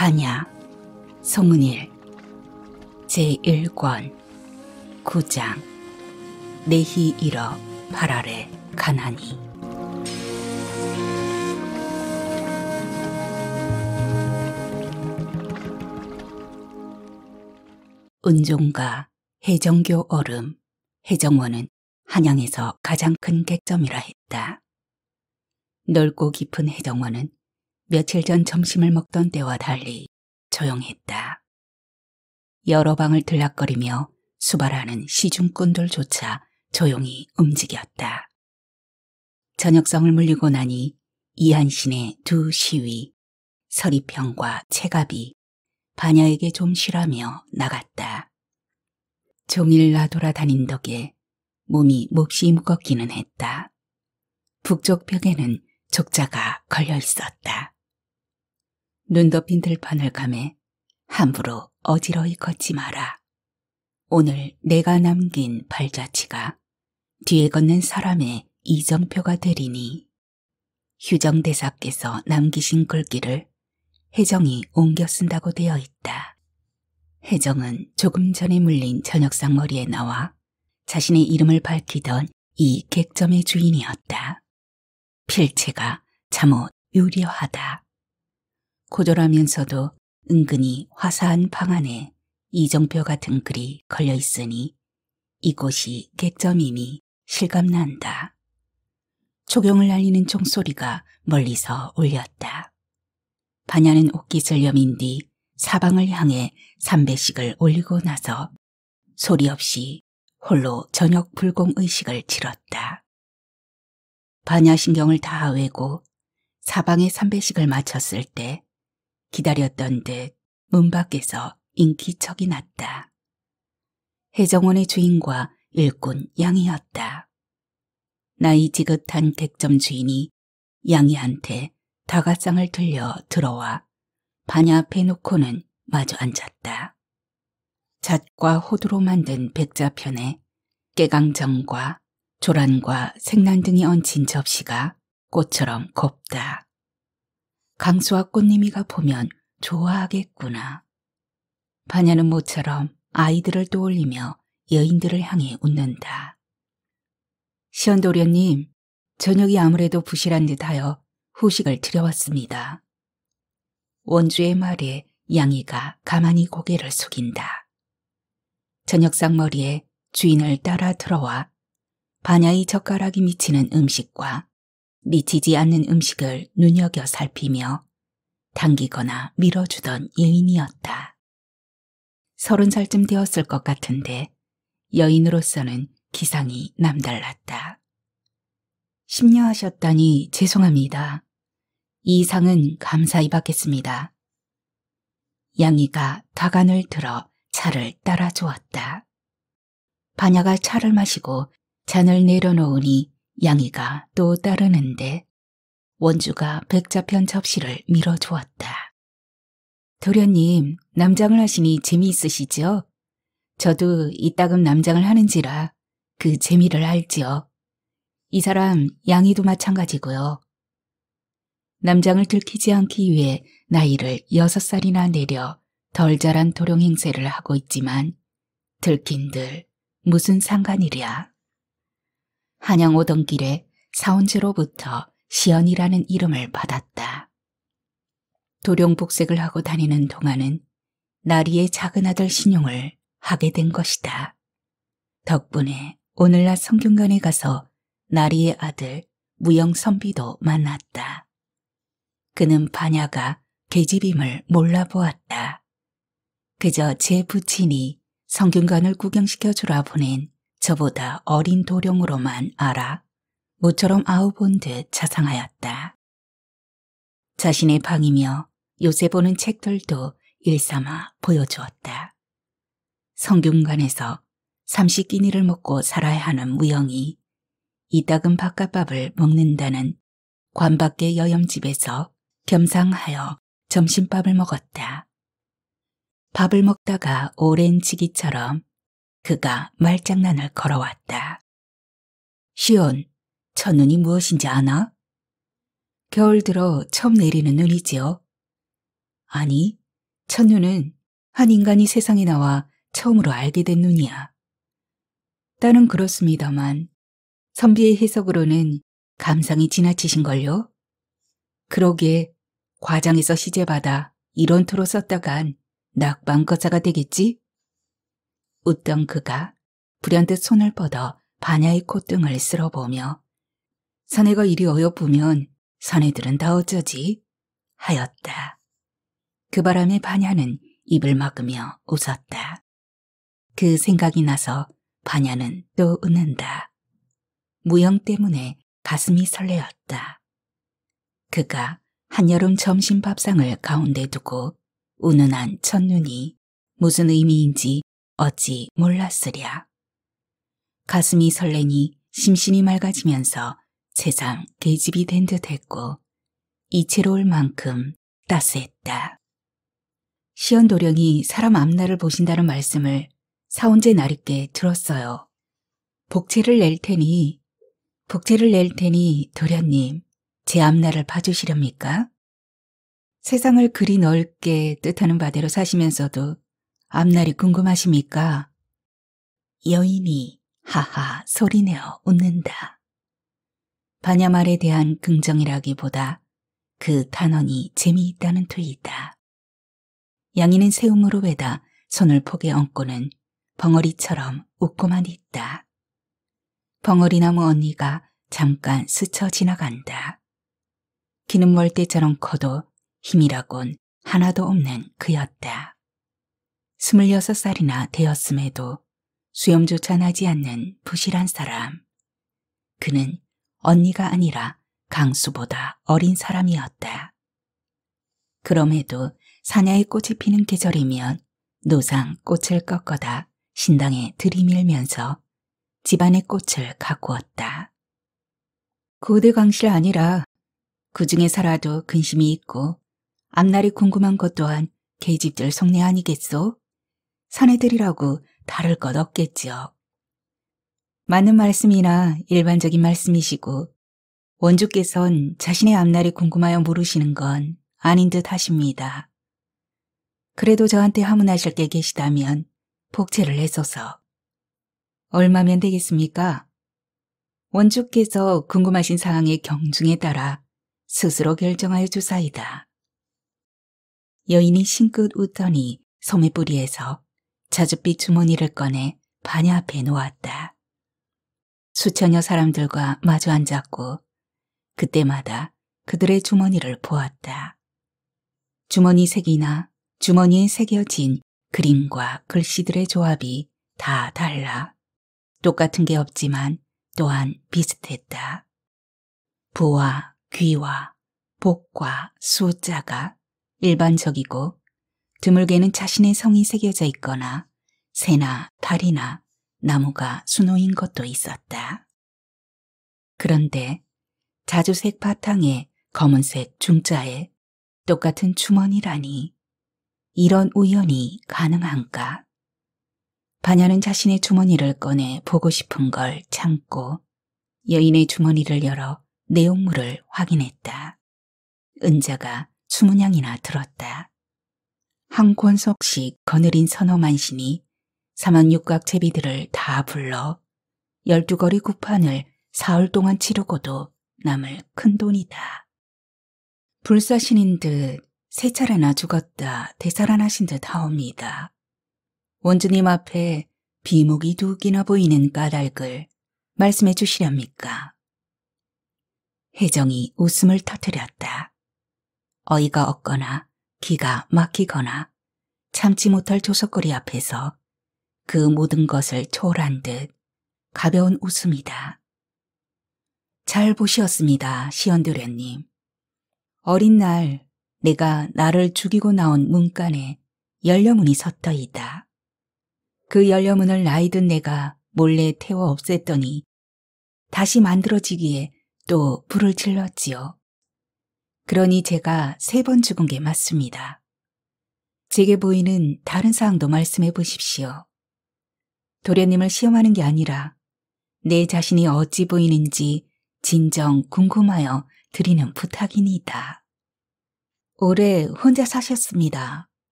반야 송은일 제1권 9장 내히 잃어 발아래 가나니 은종과 해정교 얼음, 해정원은 한양에서 가장 큰 객점이라 했다. 넓고 깊은 해정원은 며칠 전 점심을 먹던 때와 달리 조용했다. 여러 방을 들락거리며 수발하는 시중꾼들조차 조용히 움직였다. 저녁성을 물리고 나니 이한신의 두 시위, 서리평과 채갑이 반야에게 좀 쉬라며 나갔다. 종일 나돌아다닌 덕에 몸이 몹시 무겁기는 했다. 북쪽 벽에는 족자가 걸려 있었다. 눈 덮인 들판을 감해 함부로 어지러이 걷지 마라. 오늘 내가 남긴 발자취가 뒤에 걷는 사람의 이정표가 되리니 휴정대사께서 남기신 글귀를 혜정이 옮겨 쓴다고 되어 있다. 혜정은 조금 전에 물린 저녁상 머리에 나와 자신의 이름을 밝히던 이 객점의 주인이었다. 필체가 참혹 유려하다. 고졸하면서도 은근히 화사한 방 안에 이정표 같은 글이 걸려 있으니 이곳이 객점임이 실감난다. 초경을 날리는 종소리가 멀리서 울렸다. 반야는 옷깃을 여민 뒤 사방을 향해 삼배식을 올리고 나서 소리 없이 홀로 저녁 불공 의식을 치렀다. 반야 신경을 다 외고 사방에 삼배식을 마쳤을 때 기다렸던 듯 문 밖에서 인기척이 났다. 해정원의 주인과 일꾼 양이었다. 나이 지긋한 객점 주인이 양이한테 다가상을 들려 들어와 반야 앞에 놓고는 마주 앉았다. 잣과 호두로 만든 백자편에 깨강정과 조란과 생란 등이 얹힌 접시가 꽃처럼 곱다. 강수와 꽃님이가 보면 좋아하겠구나. 반야는 모처럼 아이들을 떠올리며 여인들을 향해 웃는다. 시언도련님, 저녁이 아무래도 부실한 듯하여 후식을 들여왔습니다 원주의 말에 양이가 가만히 고개를 숙인다. 저녁상 머리에 주인을 따라 들어와 반야의 젓가락이 미치는 음식과 미치지 않는 음식을 눈여겨 살피며 당기거나 밀어주던 여인이었다 서른 살쯤 되었을 것 같은데 여인으로서는 기상이 남달랐다. 심려하셨다니 죄송합니다. 이 상은 감사히 받겠습니다. 양이가 다간을 들어 차를 따라 주었다. 반야가 차를 마시고 잔을 내려놓으니 양이가 또 따르는데 원주가 백자편 접시를 밀어주었다. 도련님, 남장을 하시니 재미있으시죠 저도 이따금 남장을 하는지라 그 재미를 알지요. 이 사람 양이도 마찬가지고요. 남장을 들키지 않기 위해 나이를 여섯 살이나 내려 덜 자란 도령 행세를 하고 있지만 들킨들 무슨 상관이랴. 한양 오던 길에 사원제로부터 시연이라는 이름을 받았다. 도룡복색을 하고 다니는 동안은 나리의 작은 아들 신용을 하게 된 것이다. 덕분에 오늘 날 성균관에 가서 나리의 아들 무영선비도 만났다. 그는 반야가 계집임을 몰라보았다. 그저 제 부친이 성균관을 구경시켜 주라 보낸 저보다 어린 도령으로만 알아 모처럼 아우본 듯 자상하였다. 자신의 방이며 요새 보는 책들도 일삼아 보여주었다. 성균관에서 삼시 끼니를 먹고 살아야 하는 무영이 이따금 바깥밥을 먹는다는 관밖의 여염집에서 겸상하여 점심밥을 먹었다. 밥을 먹다가 오랜 지기처럼 그가 말장난을 걸어왔다. 시온, 첫 눈이 무엇인지 아나? 겨울 들어 처음 내리는 눈이지요. 아니, 첫 눈은 한 인간이 세상에 나와 처음으로 알게 된 눈이야. 딸은 그렇습니다만 선비의 해석으로는 감상이 지나치신걸요? 그러기에 과장에서 시제받아 이론토로 썼다간 낙방거사가 되겠지? 웃던 그가 불현듯 손을 뻗어 반야의 콧등을 쓸어보며 사내가 이리 어여쁘면 사내들은 다 어쩌지? 하였다. 그 바람에 반야는 입을 막으며 웃었다. 그 생각이 나서 반야는 또 웃는다. 무형 때문에 가슴이 설레었다. 그가 한여름 점심 밥상을 가운데 두고 우는 한 첫눈이 무슨 의미인지 어찌 몰랐으랴. 가슴이 설레니 심신이 맑아지면서 세상 계집이 된 듯했고 이채로울 만큼 따스했다. 시연 도령이 사람 앞날을 보신다는 말씀을 사온제 나리께 들었어요. 복채를 낼 테니 복채를 낼 테니 도련님 제 앞날을 봐주시렵니까? 세상을 그리 넓게 뜻하는 바대로 사시면서도 앞날이 궁금하십니까? 여인이 하하 소리내어 웃는다. 반야말에 대한 긍정이라기보다 그단원이 재미있다는 투이다. 양이는 세움으로 외다 손을 폭에 얹고는 벙어리처럼 웃고만 있다. 벙어리나무 언니가 잠깐 스쳐 지나간다. 기는 멀때처럼 커도 힘이라곤 하나도 없는 그였다. 2 6 살이나 되었음에도 수염조차 나지 않는 부실한 사람. 그는 언니가 아니라 강수보다 어린 사람이었다. 그럼에도 사냐의 꽃이 피는 계절이면 노상 꽃을 꺾어다 신당에 들이밀면서 집안의 꽃을 가꾸었다. 고대광실 아니라 그중에 살아도 근심이 있고 앞날이 궁금한 것 또한 계집들 속내 아니겠소? 선해드리라고 다를 것 없겠지요. 많은 말씀이나 일반적인 말씀이시고 원주께선 자신의 앞날이 궁금하여 물으시는 건 아닌 듯 하십니다. 그래도 저한테 하문하실 게 계시다면 복제를 해소서 얼마면 되겠습니까? 원주께서 궁금하신 사항의 경중에 따라 스스로 결정하여 주사이다. 여인이 싱긋 웃더니 소매뿌리에서 자줏빛 주머니를 꺼내 반야 앞에 놓았다. 수천여 사람들과 마주 앉았고 그때마다 그들의 주머니를 보았다. 주머니 색이나 주머니에 새겨진 그림과 글씨들의 조합이 다 달라. 똑같은 게 없지만 또한 비슷했다. 부와 귀와 복과 숫자가 일반적이고 드물게는 자신의 성이 새겨져 있거나 새나 달이나 나무가 수놓인 것도 있었다. 그런데 자주색 바탕에 검은색 중자에 똑같은 주머니라니 이런 우연이 가능한가? 반야는 자신의 주머니를 꺼내 보고 싶은 걸 참고 여인의 주머니를 열어 내용물을 확인했다. 은자가 수문양이나 들었다. 한 권석씩 거느린 선호만신이 사만육각 제비들을 다 불러 열두 거리 구판을 사흘 동안 치르고도 남을 큰 돈이다. 불사신인 듯 세 차례나 죽었다 되살아나신 듯 하옵니다. 원주님 앞에 비목이 두 끼나 보이는 까닭을 말씀해 주시렵니까? 혜정이 웃음을 터뜨렸다. 어이가 없거나 기가 막히거나 참지 못할 조석거리 앞에서 그 모든 것을 초월한 듯 가벼운 웃음이다. 잘 보시었습니다, 시연도련님. 어린 날 내가 나를 죽이고 나온 문간에 열려문이 섰더이다. 그 열려문을 나이든 내가 몰래 태워 없앴더니 다시 만들어지기에 또 불을 질렀지요. 그러니 제가 세 번 죽은 게 맞습니다. 제게 보이는 다른 사항도 말씀해 보십시오. 도련님을 시험하는 게 아니라 내 자신이 어찌 보이는지 진정 궁금하여 드리는 부탁이니이다. 올해 혼자 사셨습니다.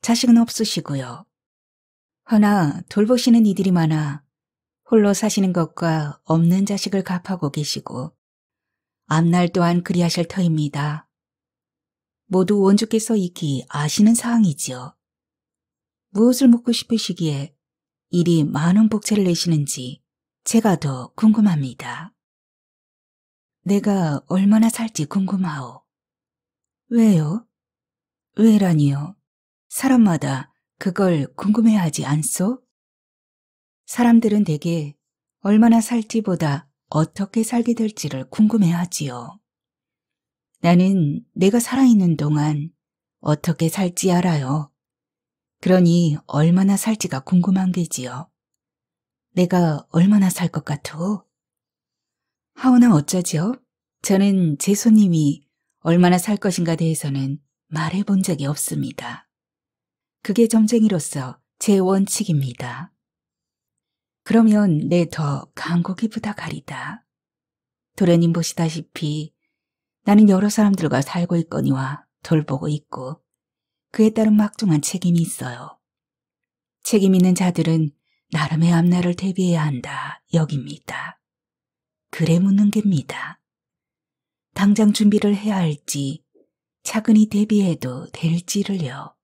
자식은 없으시고요. 허나 돌보시는 이들이 많아 홀로 사시는 것과 없는 자식을 갚아고 계시고 앞날 또한 그리하실 터입니다. 모두 원주께서 익히 아시는 사항이지요. 무엇을 묻고 싶으시기에 일이 많은 복채를 내시는지 제가 더 궁금합니다. 내가 얼마나 살지 궁금하오. 왜요? 왜라니요? 사람마다 그걸 궁금해하지 않소? 사람들은 대개 얼마나 살지보다 어떻게 살게 될지를 궁금해하지요. 나는 내가 살아있는 동안 어떻게 살지 알아요. 그러니 얼마나 살지가 궁금한 게지요. 내가 얼마나 살 것 같어? 하오나 어쩌지요? 저는 제 손님이 얼마나 살 것인가 대해서는 말해본 적이 없습니다. 그게 점쟁이로서 제 원칙입니다. 그러면 내 더강곡히 부탁하리다. 도련님 보시다시피 나는 여러 사람들과 살고 있거니와 돌보고 있고 그에 따른 막중한 책임이 있어요. 책임 있는 자들은 나름의 앞날을 대비해야 한다 여깁니다. 그래 묻는 겁니다. 당장 준비를 해야 할지 차근히 대비해도 될지를요.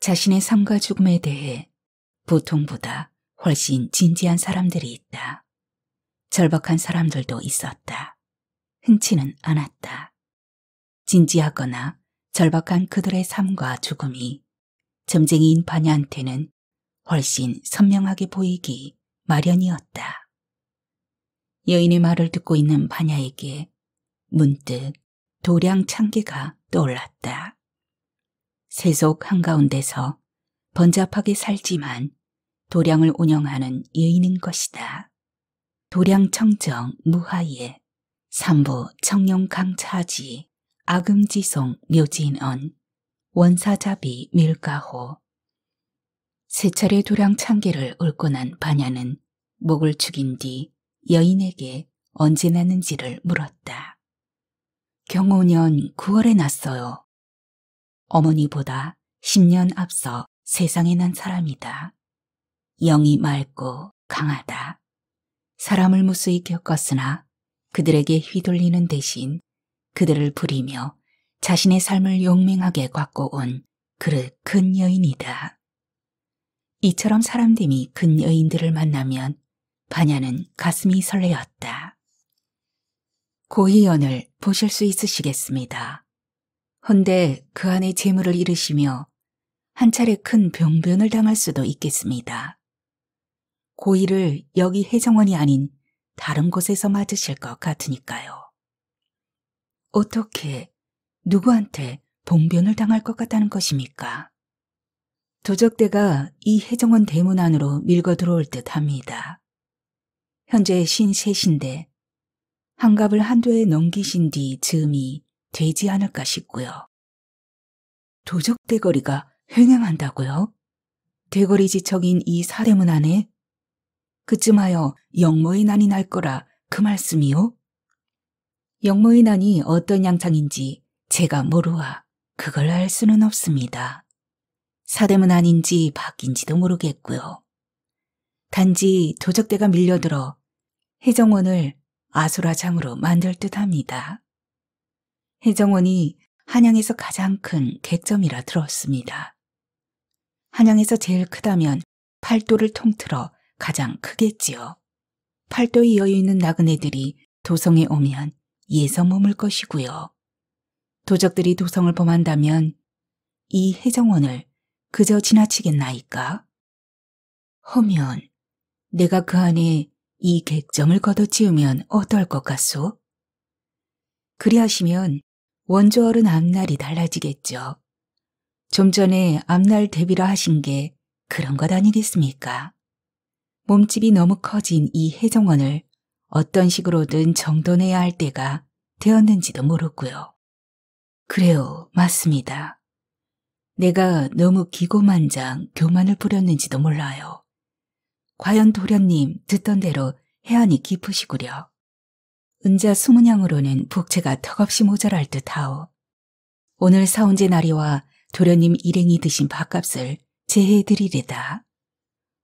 자신의 삶과 죽음에 대해 보통보다 훨씬 진지한 사람들이 있다. 절박한 사람들도 있었다. 흔치는 않았다. 진지하거나 절박한 그들의 삶과 죽음이 점쟁이인 반야한테는 훨씬 선명하게 보이기 마련이었다. 여인의 말을 듣고 있는 반야에게 문득 도량 창기가 떠올랐다. 세속 한가운데서 번잡하게 살지만 도량을 운영하는 여인인 것이다. 도량 청정 무하에 3부 청룡강차지 아금지송 묘진언 원사자비 밀가호 세 차례 도량 창기를 옳고 난 반야는 목을 죽인 뒤 여인에게 언제 났는지를 물었다. 경호년 9월에 났어요. 어머니보다 10년 앞서 세상에 난 사람이다. 영이 맑고 강하다. 사람을 무수히 겪었으나 그들에게 휘둘리는 대신 그들을 부리며 자신의 삶을 용맹하게 꽉고 온 그릇 큰 여인이다. 이처럼 사람들이큰 여인들을 만나면 반야는 가슴이 설레었다. 고희연을 보실 수 있으시겠습니다. 헌데 그 안에 재물을 잃으시며 한 차례 큰 병변을 당할 수도 있겠습니다. 고의를 여기 해정원이 아닌 다른 곳에서 맞으실 것 같으니까요. 어떻게 누구한테 봉변을 당할 것 같다는 것입니까? 도적대가 이 해정원 대문 안으로 밀고 들어올 듯 합니다. 현재 신셋인데 한갑을 한두에 넘기신 뒤 즈음이 되지 않을까 싶고요. 도적대거리가 횡행한다고요? 대거리 지척인 이 사대문 안에 그쯤하여 영모의 난이 날 거라 그말씀이오 영모의 난이 어떤 양상인지 제가 모르와 그걸 알 수는 없습니다. 사대문 아닌지 밖인지도 모르겠고요. 단지 도적대가 밀려들어 해정원을 아수라장으로 만들 듯합니다. 해정원이 한양에서 가장 큰 객점이라 들었습니다. 한양에서 제일 크다면 팔도를 통틀어 가장 크겠지요. 팔도에 여유있는 나그네들이 도성에 오면 이에서 머물 것이고요. 도적들이 도성을 범한다면 이 해정원을 그저 지나치겠나이까? 허면 내가 그 안에 이객점을 걷어치우면 어떨 것 같소? 그리하시면 원조어른 앞날이 달라지겠죠. 좀 전에 앞날 대비라 하신 게 그런 것 아니겠습니까? 몸집이 너무 커진 이 해정원을 어떤 식으로든 정돈해야 할 때가 되었는지도 모르고요. 그래요, 맞습니다. 내가 너무 기고만장 교만을 부렸는지도 몰라요. 과연 도련님 듣던 대로 해안이 깊으시구려. 은자 수문양으로는 복채가 턱없이 모자랄 듯하오. 오늘 사온제 나리와 도련님 일행이 드신 밥값을 제해드리리다.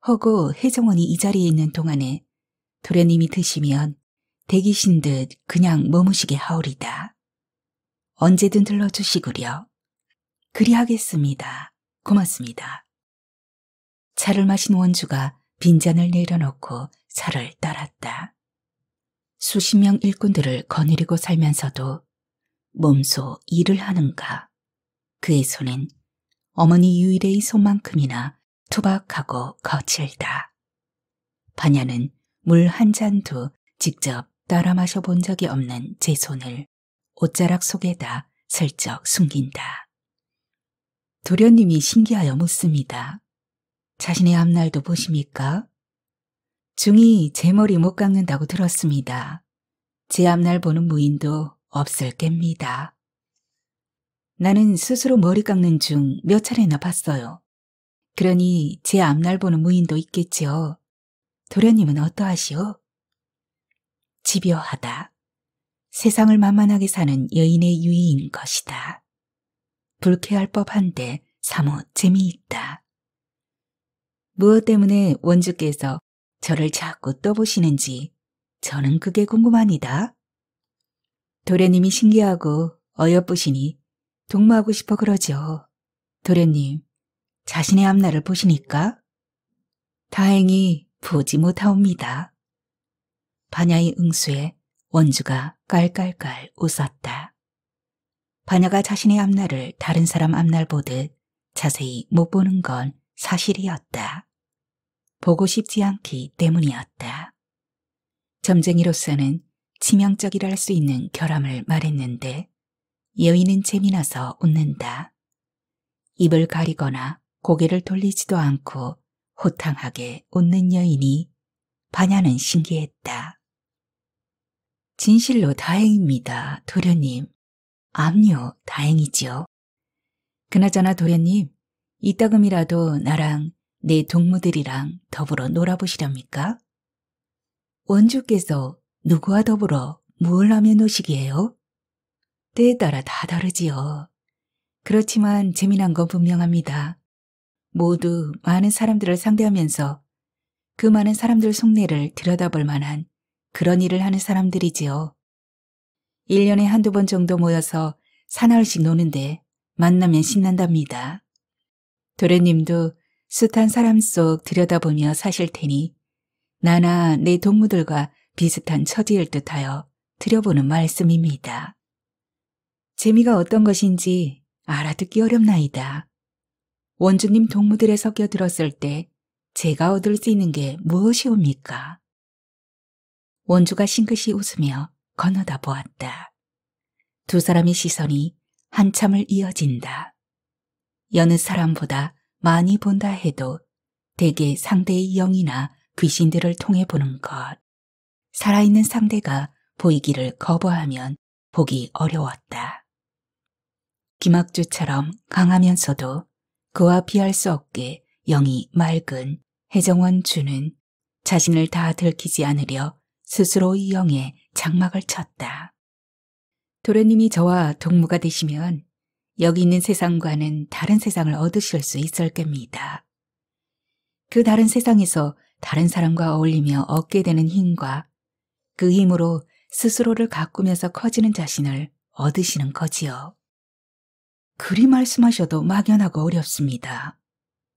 허고 혜정원이 이 자리에 있는 동안에 도련님이 드시면 대기신 듯 그냥 머무시게 하오리다. 언제든 들러주시구려. 그리하겠습니다. 고맙습니다. 차를 마신 원주가 빈잔을 내려놓고 차를 따랐다. 수십 명 일꾼들을 거느리고 살면서도 몸소 일을 하는가. 그의 손엔 어머니 유일의 손만큼이나 투박하고 거칠다. 반야는 물 한 잔 두 직접 따라 마셔본 적이 없는 제 손을 옷자락 속에다 슬쩍 숨긴다. 도련님이 신기하여 묻습니다. 자신의 앞날도 보십니까? 중이 제 머리 못 깎는다고 들었습니다. 제 앞날 보는 무인도 없을 깹니다. 나는 스스로 머리 깎는 중 몇 차례나 봤어요. 그러니 제 앞날 보는 무인도 있겠지요. 도련님은 어떠하시오? 집요하다. 세상을 만만하게 사는 여인의 유의인 것이다. 불쾌할 법한데 사뭇 재미있다. 무엇 때문에 원주께서 저를 자꾸 떠보시는지 저는 그게 궁금합니다. 도련님이 신기하고 어여쁘시니 동무하고 싶어 그러죠. 도련님, 자신의 앞날을 보시니까 다행히 보지 못하옵니다. 반야의 응수에 원주가 깔깔깔 웃었다. 반야가 자신의 앞날을 다른 사람 앞날 보듯 자세히 못 보는 건 사실이었다. 보고 싶지 않기 때문이었다. 점쟁이로서는 치명적이라할 수 있는 결함을 말했는데 여인은 재미나서 웃는다. 입을 가리거나 고개를 돌리지도 않고 호탕하게 웃는 여인이 반야는 신기했다. 진실로 다행입니다, 도련님. 암요, 다행이지요. 그나저나 도련님, 이따금이라도 나랑 내 동무들이랑 더불어 놀아보시렵니까? 원주께서 누구와 더불어 무얼 하며 노시기에요? 때에 따라 다 다르지요. 그렇지만 재미난 건 분명합니다. 모두 많은 사람들을 상대하면서 그 많은 사람들 속내를 들여다볼 만한 그런 일을 하는 사람들이지요. 1년에 한두 번 정도 모여서 사나흘씩 노는데 만나면 신난답니다. 도련님도 숱한 사람 속 들여다보며 사실 테니 나나 내 동무들과 비슷한 처지일 듯하여 들여보는 말씀입니다. 재미가 어떤 것인지 알아듣기 어렵나이다. 원주님 동무들에 섞여 들었을 때 제가 얻을 수 있는 게 무엇이옵니까? 원주가 싱긋이 웃으며 건너다 보았다. 두 사람의 시선이 한참을 이어진다. 여느 사람보다 많이 본다 해도 대개 상대의 영이나 귀신들을 통해 보는 것. 살아있는 상대가 보이기를 거부하면 보기 어려웠다. 김학주처럼 강하면서도 그와 비할 수 없게 영이 맑은 해정원 주는 자신을 다 들키지 않으려 스스로 이 영에 장막을 쳤다. 도련님이 저와 동무가 되시면 여기 있는 세상과는 다른 세상을 얻으실 수 있을 겁니다. 그 다른 세상에서 다른 사람과 어울리며 얻게 되는 힘과 그 힘으로 스스로를 가꾸면서 커지는 자신을 얻으시는 거지요. 그리 말씀하셔도 막연하고 어렵습니다.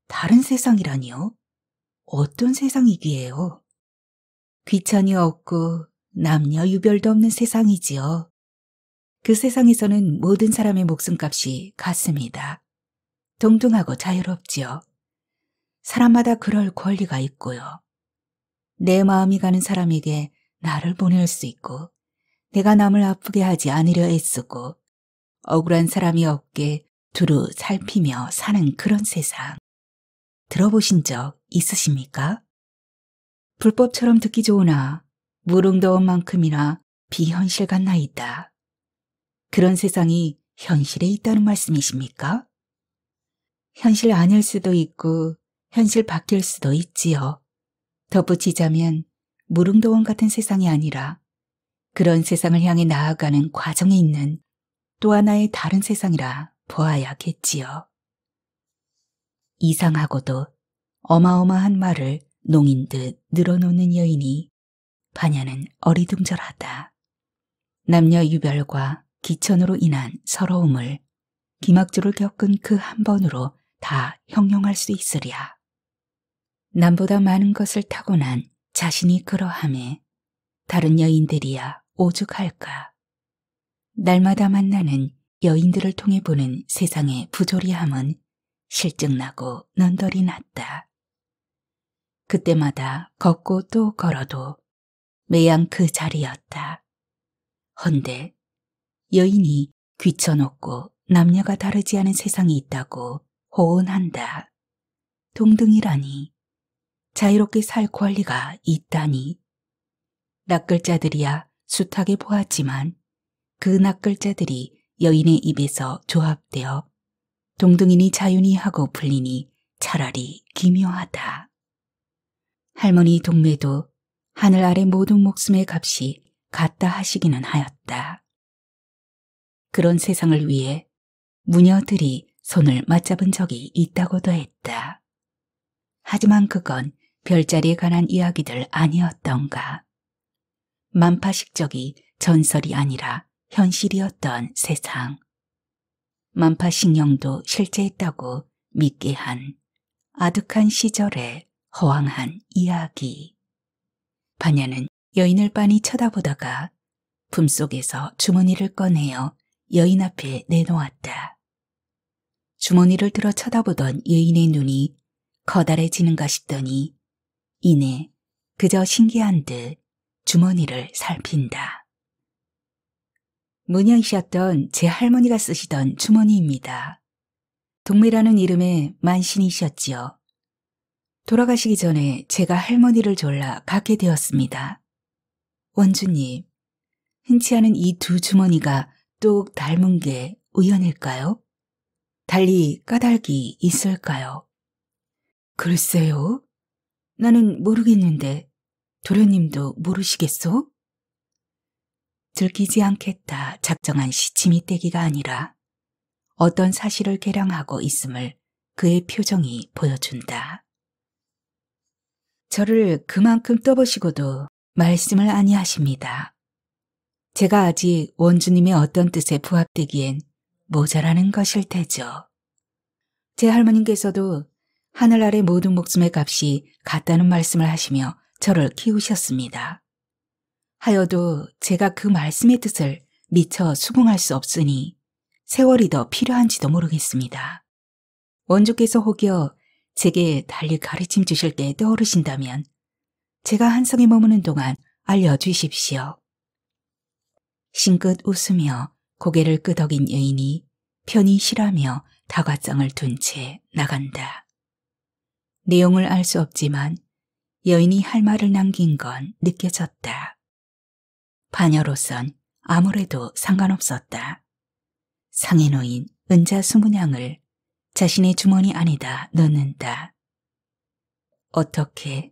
다른 세상이라니요? 어떤 세상이기에요? 귀천이 없고 남녀 유별도 없는 세상이지요. 그 세상에서는 모든 사람의 목숨값이 같습니다. 동등하고 자유롭지요. 사람마다 그럴 권리가 있고요. 내 마음이 가는 사람에게 나를 보낼 수 있고 내가 남을 아프게 하지 않으려 애쓰고 억울한 사람이 없게 두루 살피며 사는 그런 세상. 들어보신 적 있으십니까? 불법처럼 듣기 좋으나 무릉도원 만큼이나 비현실 같나이다. 그런 세상이 현실에 있다는 말씀이십니까? 현실 아닐 수도 있고 현실 바뀔 수도 있지요. 덧붙이자면 무릉도원 같은 세상이 아니라 그런 세상을 향해 나아가는 과정에 있는 또 하나의 다른 세상이라 보아야겠지요. 이상하고도 어마어마한 말을 농인 듯 늘어놓는 여인이 반야는 어리둥절하다. 남녀 유별과 기천으로 인한 서러움을 기막주를 겪은 그 한 번으로 다 형용할 수 있으랴. 남보다 많은 것을 타고난 자신이 그러함에 다른 여인들이야 오죽할까. 날마다 만나는 여인들을 통해 보는 세상의 부조리함은 실증나고 넌덜이 났다. 그때마다 걷고 또 걸어도 매양 그 자리였다. 헌데 여인이 귀쳐놓고 남녀가 다르지 않은 세상이 있다고 호언한다. 동등이라니, 자유롭게 살 권리가 있다니. 낯글자들이야 숱하게 보았지만 그낙글자들이 여인의 입에서 조합되어 동등이니 자윤이 하고 불리니 차라리 기묘하다. 할머니 동매도 하늘 아래 모든 목숨의 값이 같다 하시기는 하였다. 그런 세상을 위해 무녀들이 손을 맞잡은 적이 있다고도 했다. 하지만 그건 별자리에 관한 이야기들 아니었던가. 만파식적이 전설이 아니라 현실이었던 세상. 만파 신령도 실제했다고 믿게 한 아득한 시절의 허황한 이야기. 반야는 여인을 빤히 쳐다보다가 품속에서 주머니를 꺼내어 여인 앞에 내놓았다. 주머니를 들어 쳐다보던 여인의 눈이 커다래지는가 싶더니 이내 그저 신기한 듯 주머니를 살핀다. 문양이셨던 제 할머니가 쓰시던 주머니입니다. 동미라는 이름의 만신이셨지요. 돌아가시기 전에 제가 할머니를 졸라 갖게 되었습니다. 원주님, 흔치 않은 이 두 주머니가 똑 닮은 게 우연일까요? 달리 까닭이 있을까요? 글쎄요. 나는 모르겠는데 도련님도 모르시겠소? 들키지 않겠다 작정한 시침이 떼기가 아니라 어떤 사실을 계량하고 있음을 그의 표정이 보여준다. 저를 그만큼 떠보시고도 말씀을 아니하십니다. 제가 아직 원주님의 어떤 뜻에 부합되기엔 모자라는 것일 테죠. 제 할머님께서도 하늘 아래 모든 목숨의 값이 같다는 말씀을 하시며 저를 키우셨습니다. 하여도 제가 그 말씀의 뜻을 미처 수긍할 수 없으니 세월이 더 필요한지도 모르겠습니다. 원주께서 혹여 제게 달리 가르침 주실 때 떠오르신다면 제가 한성에 머무는 동안 알려주십시오. 싱긋 웃으며 고개를 끄덕인 여인이 편히 실하며 다과장을 둔 채 나간다. 내용을 알 수 없지만 여인이 할 말을 남긴 건 느껴졌다. 관여로선 아무래도 상관없었다. 상인호인 은자 수문양을 자신의 주머니 안에다 넣는다. 어떻게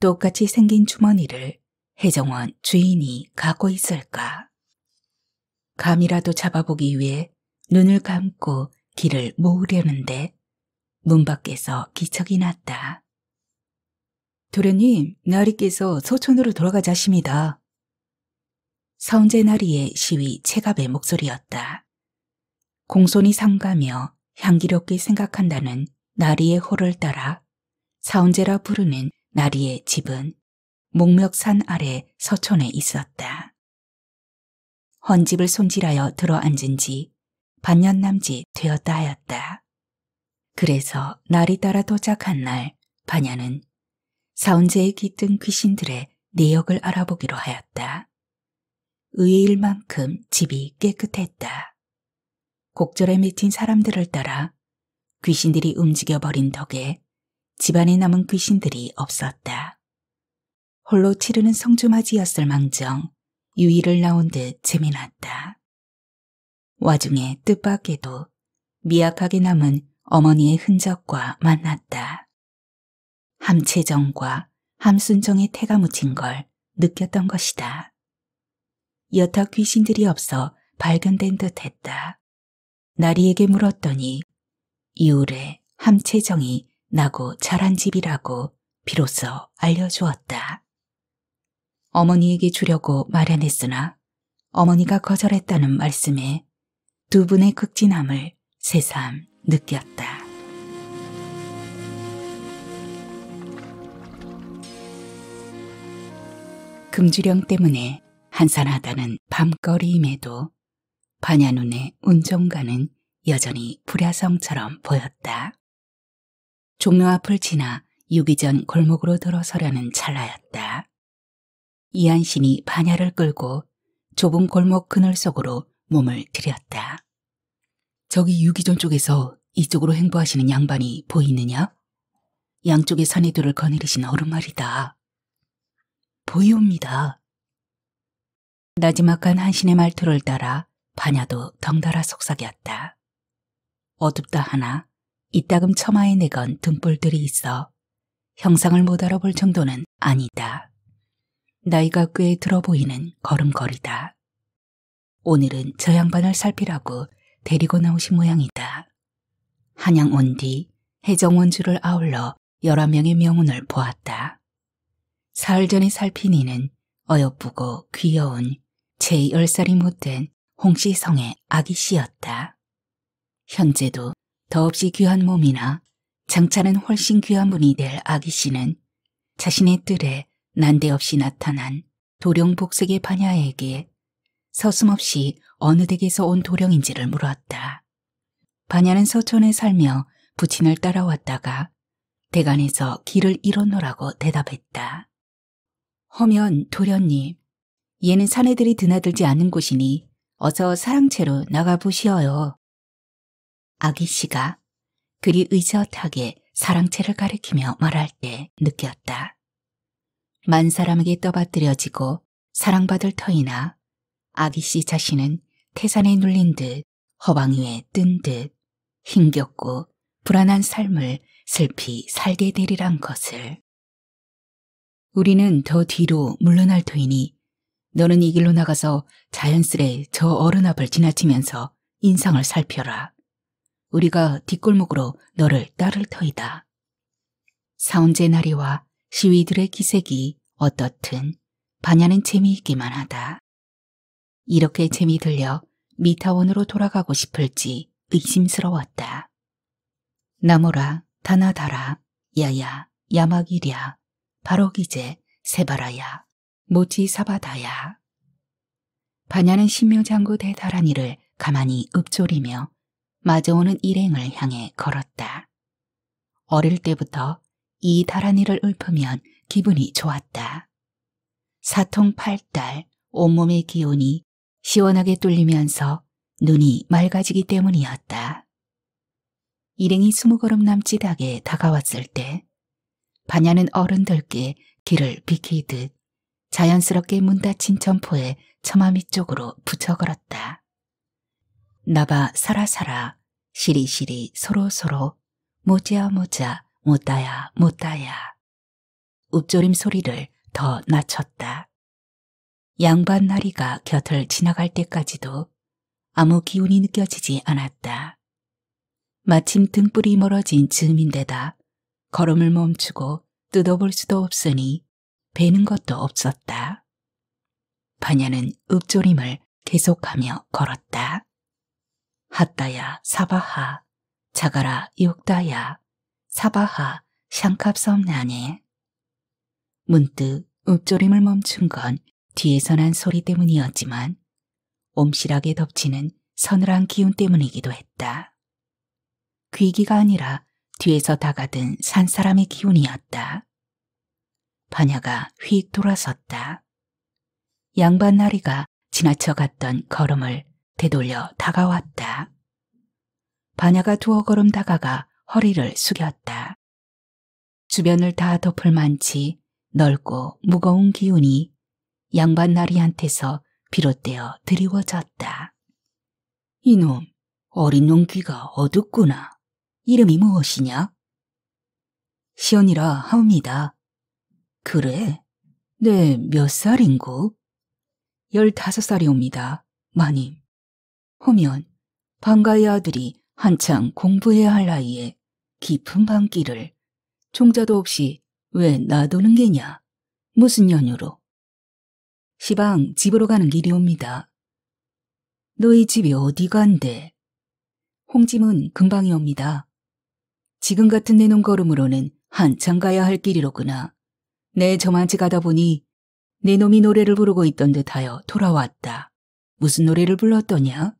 똑같이 생긴 주머니를 혜정원 주인이 갖고 있을까? 감이라도 잡아보기 위해 눈을 감고 길을 모으려는데 문 밖에서 기척이 났다. 도련님, 나리께서 소촌으로 돌아가자십니다. 서운제 나리의 시위 체갑의 목소리였다. 공손히 삼가며 향기롭게 생각한다는 나리의 호를 따라 사운제라 부르는 나리의 집은 목멱산 아래 서촌에 있었다. 헌집을 손질하여 들어앉은 지 반년 남짓 되었다 하였다. 그래서 나리 따라 도착한 날 반야는 사운제의 깃든 귀신들의 내역을 알아보기로 하였다. 의일 만큼 집이 깨끗했다. 곡절에 미친 사람들을 따라 귀신들이 움직여버린 덕에 집안에 남은 귀신들이 없었다. 홀로 치르는 성주맞이였을 망정 유의를 나온 듯 재미났다. 와중에 뜻밖에도 미약하게 남은 어머니의 흔적과 만났다. 함채정과 함순정의 태가 묻힌 걸 느꼈던 것이다. 여타 귀신들이 없어 발견된 듯 했다. 나리에게 물었더니 이웃에 함채정이 나고 자란 집이라고 비로소 알려주었다. 어머니에게 주려고 마련했으나 어머니가 거절했다는 말씀에 두 분의 극진함을 새삼 느꼈다. 금주령 때문에 한산하다는 밤거리임에도 반야눈의 운종가는 여전히 불야성처럼 보였다. 종로 앞을 지나 유기전 골목으로 들어서려는 찰나였다. 이한신이 반야를 끌고 좁은 골목 그늘 속으로 몸을 들였다. 저기 유기전 쪽에서 이쪽으로 행보하시는 양반이 보이느냐? 양쪽의 산이들을 거느리신 어른말이다. 보이옵니다. 나지막한 한신의 말투를 따라 반야도 덩달아 속삭였다. 어둡다 하나 이따금 처마에 내건 등불들이 있어 형상을 못 알아볼 정도는 아니다. 나이가 꽤 들어 보이는 걸음걸이다. 오늘은 저 양반을 살피라고 데리고 나오신 모양이다. 한양 온 뒤 해정원주를 아울러 여러 명의 명운을 보았다. 사흘 전에 살핀 이는 어여쁘고 귀여운 제10살이 못된 홍시 성의 아기 씨였다. 현재도 더없이 귀한 몸이나 장차는 훨씬 귀한 분이 될 아기 씨는 자신의 뜰에 난데없이 나타난 도령 복색의 반야에게 서슴없이 어느 댁에서 온 도령인지를 물었다. 반야는 서촌에 살며 부친을 따라왔다가 대관에서 길을 잃었노라고 대답했다. 허면 도련님, 얘는 사내들이 드나들지 않은 곳이니 어서 사랑채로 나가보시어요. 아기씨가 그리 의젓하게 사랑채를 가리키며 말할 때 느꼈다. 만 사람에게 떠받들여지고 사랑받을 터이나 아기씨 자신은 태산에 눌린 듯 허방 위에 뜬 듯 힘겹고 불안한 삶을 슬피 살게 되리란 것을. 우리는 더 뒤로 물러날 터이니 너는 이 길로 나가서 자연스레 저 어른 앞을 지나치면서 인상을 살펴라. 우리가 뒷골목으로 너를 따를 터이다. 사운제 나리와 시위들의 기색이 어떻든 반야는 재미있기만 하다. 이렇게 재미 들려 미타원으로 돌아가고 싶을지 의심스러웠다. 나무라, 다나다라, 야야, 야마기랴, 바로기제, 세바라야. 모티 사바다야. 반야는 신묘장구 대다란 이를 가만히 읊조리며 마저오는 일행을 향해 걸었다. 어릴 때부터 이 다란이를 읊으면 기분이 좋았다. 사통팔달 온몸의 기운이 시원하게 뚫리면서 눈이 맑아지기 때문이었다. 일행이 스무 걸음 남짓하게 다가왔을 때 반야는 어른들께 길을 비키듯 자연스럽게 문 닫힌 점포에 처마밑 쪽으로 붙여 걸었다. 나바 사라사라 시리시리 서로서로 모지야 모자 못다야 못다야 웃조림 소리를 더 낮췄다. 양반 나리가 곁을 지나갈 때까지도 아무 기운이 느껴지지 않았다. 마침 등불이 멀어진 즈음인데다 걸음을 멈추고 뜯어볼 수도 없으니 베는 것도 없었다. 반야는 읍조림을 계속하며 걸었다. 핫다야 사바하 자가라 욕다야 사바하 샹캅섬나네 문득 읍조림을 멈춘 건 뒤에서 난 소리 때문이었지만 옴실하게 덮치는 서늘한 기운 때문이기도 했다. 귀기가 아니라 뒤에서 다가든 산사람의 기운이었다. 반야가 휙 돌아섰다. 양반 나리가 지나쳐갔던 걸음을 되돌려 다가왔다. 반야가 두어 걸음 다가가 허리를 숙였다. 주변을 다 덮을 만치 넓고 무거운 기운이 양반 나리한테서 비롯되어 드리워졌다. 이놈, 어린 놈 귀가 어둡구나. 이름이 무엇이냐? 시온이라 하옵니다. 그래? 네, 몇 살인고? 열다섯 살이옵니다, 마님. 허면 방가의 아들이 한창 공부해야 할 나이에 깊은 밤길을 종자도 없이 왜 놔두는 게냐? 무슨 연유로? 시방 집으로 가는 길이옵니다. 너희 집이 어디 간데? 홍짐은 금방이옵니다. 지금 같은 내놓 걸음으로는 한참 가야 할 길이로구나. 내 저만치 가다 보니 네 놈이 노래를 부르고 있던 듯하여 돌아왔다. 무슨 노래를 불렀더냐?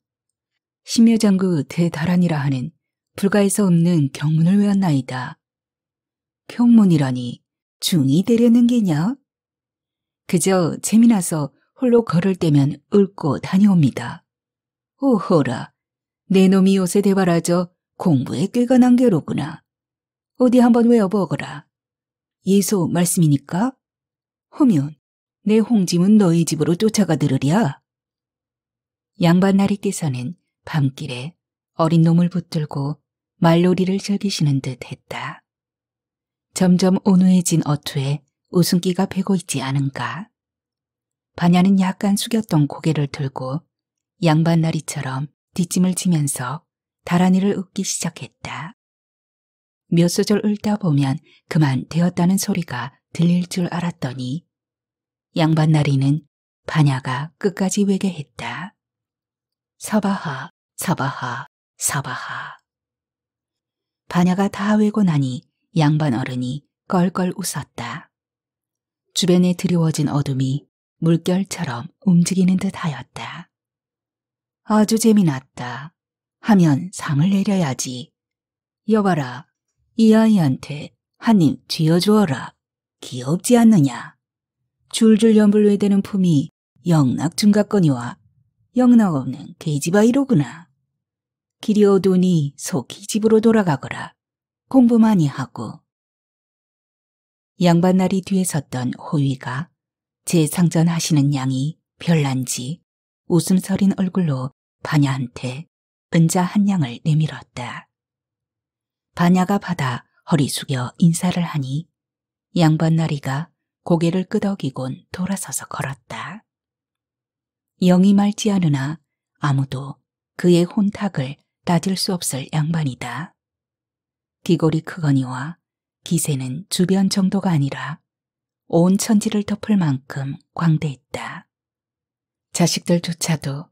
심여장구 그 대다란이라 하는 불가에서 없는 경문을 외웠나이다. 경문이라니 중이 되려는 게냐? 그저 재미나서 홀로 걸을 때면 읊고 다녀옵니다. 오호라, 내 놈이 요새 대발하죠 공부에 꽤가 난 게로구나. 어디 한번 외워보거라. 예수 말씀이니까. 허면 내 홍짐은 너희 집으로 쫓아가들으랴. 양반 나리께서는 밤길에 어린 놈을 붙들고 말놀이를 즐기시는 듯 했다. 점점 온우해진 어투에 웃음기가 배고 있지 않은가. 반야는 약간 숙였던 고개를 들고 양반 나리처럼 뒷짐을 치면서 다란이를 웃기 시작했다. 몇 소절 읊다 보면 그만 되었다는 소리가 들릴 줄 알았더니 양반 나리는 반야가 끝까지 외계했다. 서바하, 서바하, 서바하. 반야가 다 외고 나니 양반 어른이 껄껄 웃었다. 주변에 드리워진 어둠이 물결처럼 움직이는 듯 하였다. 아주 재미났다. 하면 상을 내려야지. 여봐라, 이 아이한테 한 입 쥐어주어라. 귀엽지 않느냐. 줄줄 연불로 되는 품이 영락 중각거니와 영락 없는 개집아이로구나 길이 어두우니 속히 집으로 돌아가거라. 공부 많이 하고. 양반날이 뒤에 섰던 호위가 제 상전하시는 양이 별난지 웃음 서린 얼굴로 바냐한테 은자 한 양을 내밀었다. 반야가 받아 허리 숙여 인사를 하니 양반 나리가 고개를 끄덕이곤 돌아서서 걸었다. 영이 말지 않으나 아무도 그의 혼탁을 따질 수 없을 양반이다. 기골이 크거니와 기세는 주변 정도가 아니라 온 천지를 덮을 만큼 광대했다. 자식들조차도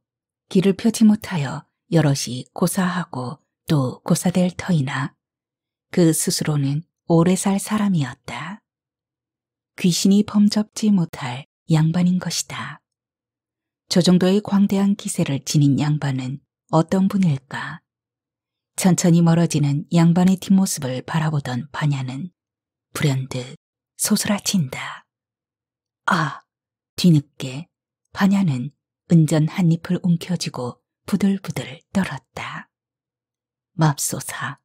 길을 펴지 못하여 여럿이 고사하고 또 고사될 터이나 그 스스로는 오래 살 사람이었다. 귀신이 범접지 못할 양반인 것이다. 저 정도의 광대한 기세를 지닌 양반은 어떤 분일까? 천천히 멀어지는 양반의 뒷모습을 바라보던 반야는 불현듯 소스라친다. 아! 뒤늦게 반야는 은전 한잎을 움켜쥐고 부들부들 떨었다. 맙소사,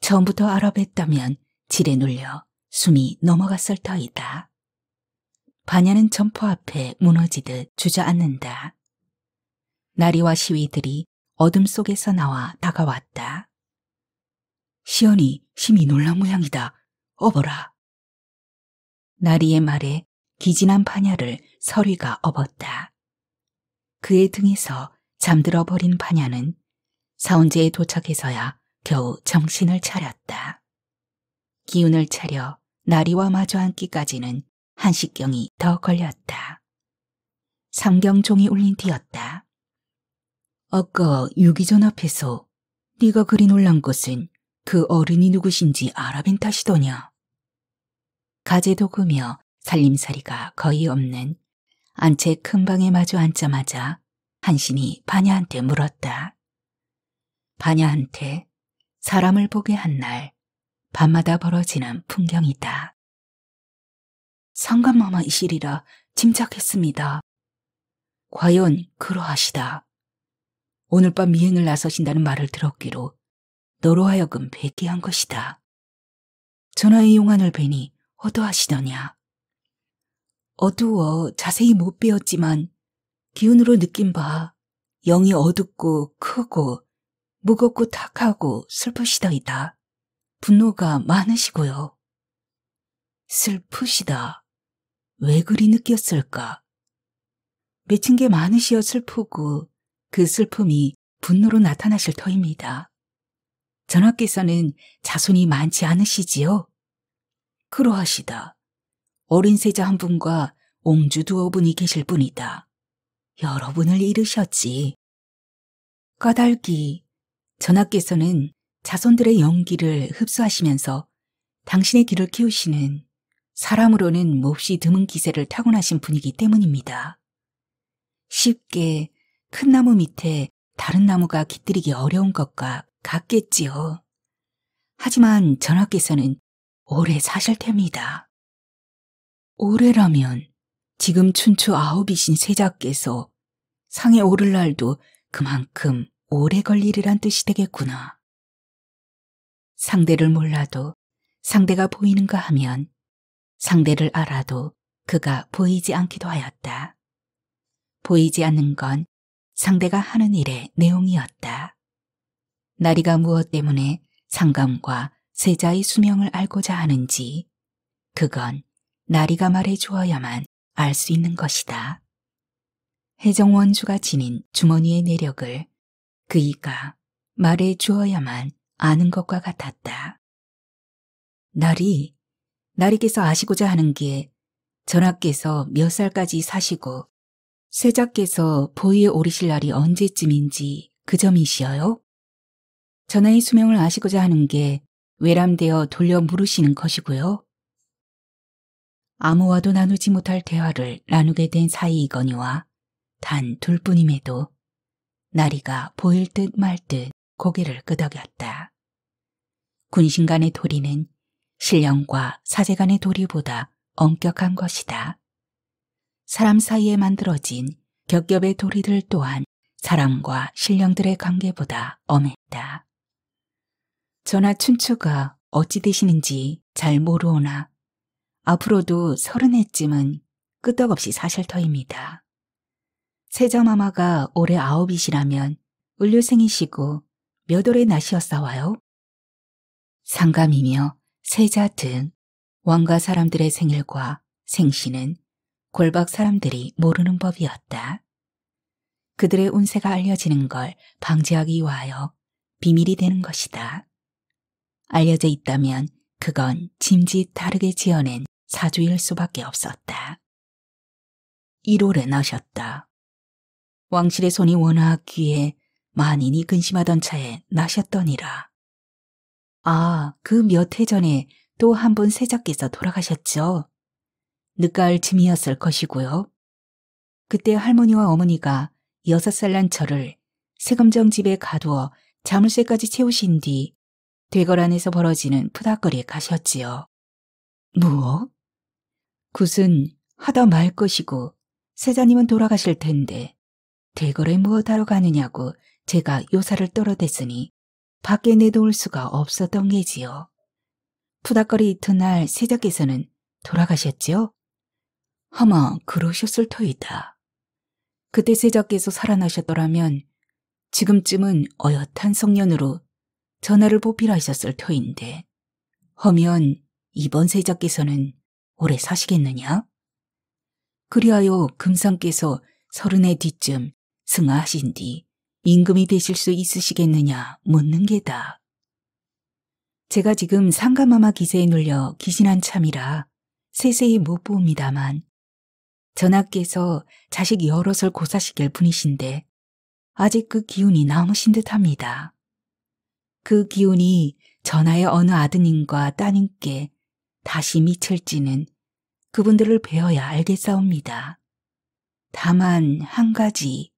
처음부터 아랍했다면 질에 눌려 숨이 넘어갔을 터이다. 반야는 점포 앞에 무너지듯 주저앉는다. 나리와 시위들이 어둠 속에서 나와 다가왔다. 시연이 심히 놀란 모양이다. 업어라. 나리의 말에 기진한 반야를 서리가 업었다. 그의 등에서 잠들어 버린 반야는 사원제에 도착해서야 겨우 정신을 차렸다. 기운을 차려 나리와 마주 앉기까지는 한식경이 더 걸렸다. 삼경종이 울린 뒤였다. 아까 유기전 앞에서 네가 그리 놀란 것은 그 어른이 누구신지 알아뵌 탓이더냐. 가재도 그며 살림살이가 거의 없는 안채 큰 방에 마주 앉자마자 한신이 반야한테 물었다. 반야한테 사람을 보게 한 날, 밤마다 벌어지는 풍경이다. 상감마마이시리라 짐작했습니다. 과연 그러하시다. 오늘 밤 미행을 나서신다는 말을 들었기로 너로 하여금 뵙게 한 것이다. 전하의 용안을 뵈니 어떠하시더냐. 어두워 자세히 못 배웠지만 기운으로 느낀 바 영이 어둡고 크고 무겁고 탁하고 슬프시더이다. 분노가 많으시고요. 슬프시다. 왜 그리 느꼈을까? 맺힌 게 많으시어 슬프고 그 슬픔이 분노로 나타나실 터입니다. 전하께서는 자손이 많지 않으시지요? 그러하시다. 어린 세자 한 분과 옹주 두어 분이 계실 뿐이다. 여러분을 잃으셨지. 까닭이 전하께서는 자손들의 연기를 흡수하시면서 당신의 길을 키우시는 사람으로는 몹시 드문 기세를 타고나신 분이기 때문입니다. 쉽게 큰 나무 밑에 다른 나무가 깃들이기 어려운 것과 같겠지요. 하지만 전하께서는 오래 사실 테입니다. 오래라면 지금 춘추 아홉이신 세자께서 상에 오를 날도 그만큼 오래 걸리리란 뜻이 되겠구나. 상대를 몰라도 상대가 보이는가 하면 상대를 알아도 그가 보이지 않기도 하였다. 보이지 않는 건 상대가 하는 일의 내용이었다. 나리가 무엇 때문에 상감과 세자의 수명을 알고자 하는지 그건 나리가 말해 주어야만 알 수 있는 것이다. 해정원주가 지닌 주머니의 내력을 그이가 말해 주어야만 아는 것과 같았다. 날이 나리께서 아시고자 하는 게 전하께서 몇 살까지 사시고 세자께서 보위에 오르실 날이 언제쯤인지 그점이시어요 전하의 수명을 아시고자 하는 게 외람되어 돌려 물으시는 것이고요. 아무와도 나누지 못할 대화를 나누게 된 사이이거니와 단 둘뿐임에도 나리가 보일 듯 말듯 듯 고개를 끄덕였다. 군신간의 도리는 신령과 사제간의 도리보다 엄격한 것이다. 사람 사이에 만들어진 겹겹의 도리들 또한 사람과 신령들의 관계보다 엄했다. 전하 춘추가 어찌 되시는지 잘 모르오나 앞으로도 서른해쯤은 끄떡없이 사실 터입니다. 세자마마가 올해 아홉이시라면 을류생이시고 몇 월의 날이었사와요? 상감이며 세자 등 왕가 사람들의 생일과 생신은 골박 사람들이 모르는 법이었다. 그들의 운세가 알려지는 걸 방지하기 위하여 비밀이 되는 것이다. 알려져 있다면 그건 짐짓 다르게 지어낸 사주일 수밖에 없었다. 1월에 나셨다. 왕실의 손이 워낙 귀해 만인이 근심하던 차에 나셨더니라. 아, 그 몇 해 전에 또한분 세자께서 돌아가셨죠. 늦가을쯤이었을 것이고요. 그때 할머니와 어머니가 여섯 살 난 저를 세금정 집에 가두어 자물쇠까지 채우신 뒤대걸 안에서 벌어지는 푸닥거리에 가셨지요. 무엇? 굿은 하다 말 것이고 세자님은 돌아가실 텐데 대거를 무엇하러 가느냐고 제가 요사를 떨어댔으니 밖에 내놓을 수가 없었던 게지요. 푸닥거리 이튿날 세자께서는 돌아가셨지요? 아마 그러셨을 터이다. 그때 세자께서 살아나셨더라면 지금쯤은 어엿한 성년으로 전화를 보필하셨을 터인데 허면 이번 세자께서는 오래 사시겠느냐? 그리하여 금상께서 서른의 뒤쯤 승하하신 뒤 임금이 되실 수 있으시겠느냐 묻는 게다. 제가 지금 상가마마 기세에 눌려 기신한 참이라 세세히 못 봅니다만 전하께서 자식 여럿을 고사시킬 분이신데 아직 그 기운이 남으신 듯합니다. 그 기운이 전하의 어느 아드님과 따님께 다시 미칠지는 그분들을 배어야 알겠사옵니다. 다만 한 가지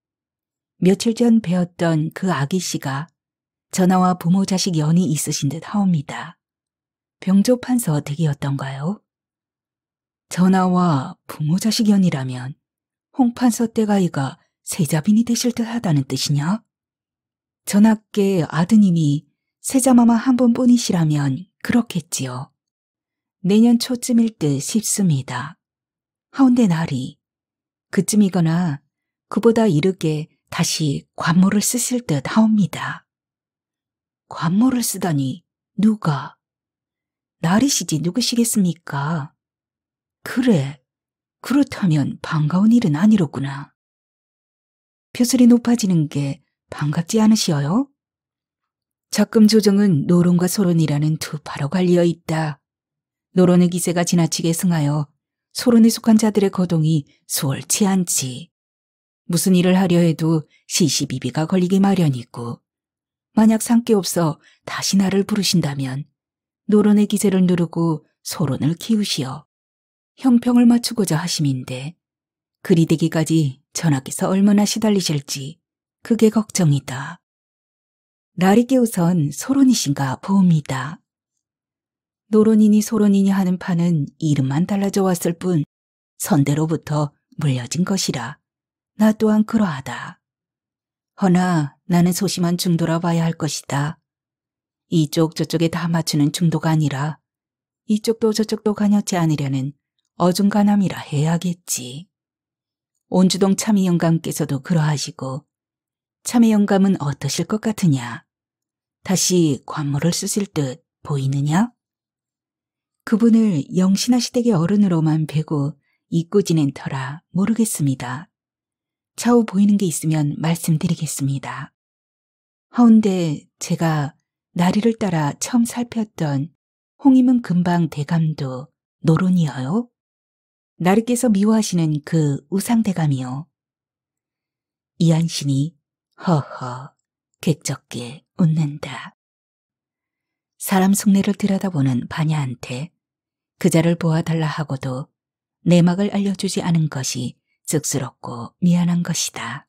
며칠 전 배웠던 그 아기 씨가 전화와 부모 자식 연이 있으신 듯 하옵니다. 병조 판서 댁이었던가요? 전화와 부모 자식 연이라면 홍 판서 댁아이가 세자빈이 되실 듯 하다는 뜻이냐? 전학께 아드님이 세자마마 한번뿐이시라면 그렇겠지요. 내년 초쯤일 듯 싶습니다. 하운데 날이 그쯤이거나 그보다 이르게 다시 관모를 쓰실 듯 하옵니다. 관모를 쓰다니 누가? 나리시지 누구시겠습니까? 그래, 그렇다면 반가운 일은 아니로구나. 표슬이 높아지는 게 반갑지 않으시어요? 적금 조정은 노론과 소론이라는 두 바로 갈려 있다. 노론의 기세가 지나치게 승하여 소론에 속한 자들의 거동이 수월치 않지. 무슨 일을 하려 해도 시시비비가 걸리기 마련이고 만약 상께없어 다시 나를 부르신다면 노론의 기세를 누르고 소론을 키우시어 형평을 맞추고자 하심인데 그리 되기까지 전하께서 얼마나 시달리실지 그게 걱정이다. 날이 깨우선 소론이신가 봅니다 노론이니 소론이니 하는 판은 이름만 달라져 왔을 뿐 선대로부터 물려진 것이라 나 또한 그러하다. 허나 나는 소심한 중도라 봐야 할 것이다. 이쪽 저쪽에 다 맞추는 중도가 아니라 이쪽도 저쪽도 가녀지 않으려는 어중간함이라 해야겠지. 온주동 참의 영감께서도 그러하시고 참의 영감은 어떠실 것 같으냐? 다시 관물을 쓰실 듯 보이느냐? 그분을 영신아 시댁의 어른으로만 뵈고 잊고 지낸 터라 모르겠습니다. 차후 보이는 게 있으면 말씀드리겠습니다. 하운데 제가 나리를 따라 처음 살폈던 홍임은 금방 대감도 노론이어요? 나리께서 미워하시는 그 우상대감이요. 이한신이 허허 객적게 웃는다. 사람 속내를 들여다보는 반야한테 그자를 보아달라 하고도 내막을 알려주지 않은 것이 쑥스럽고 미안한 것이다.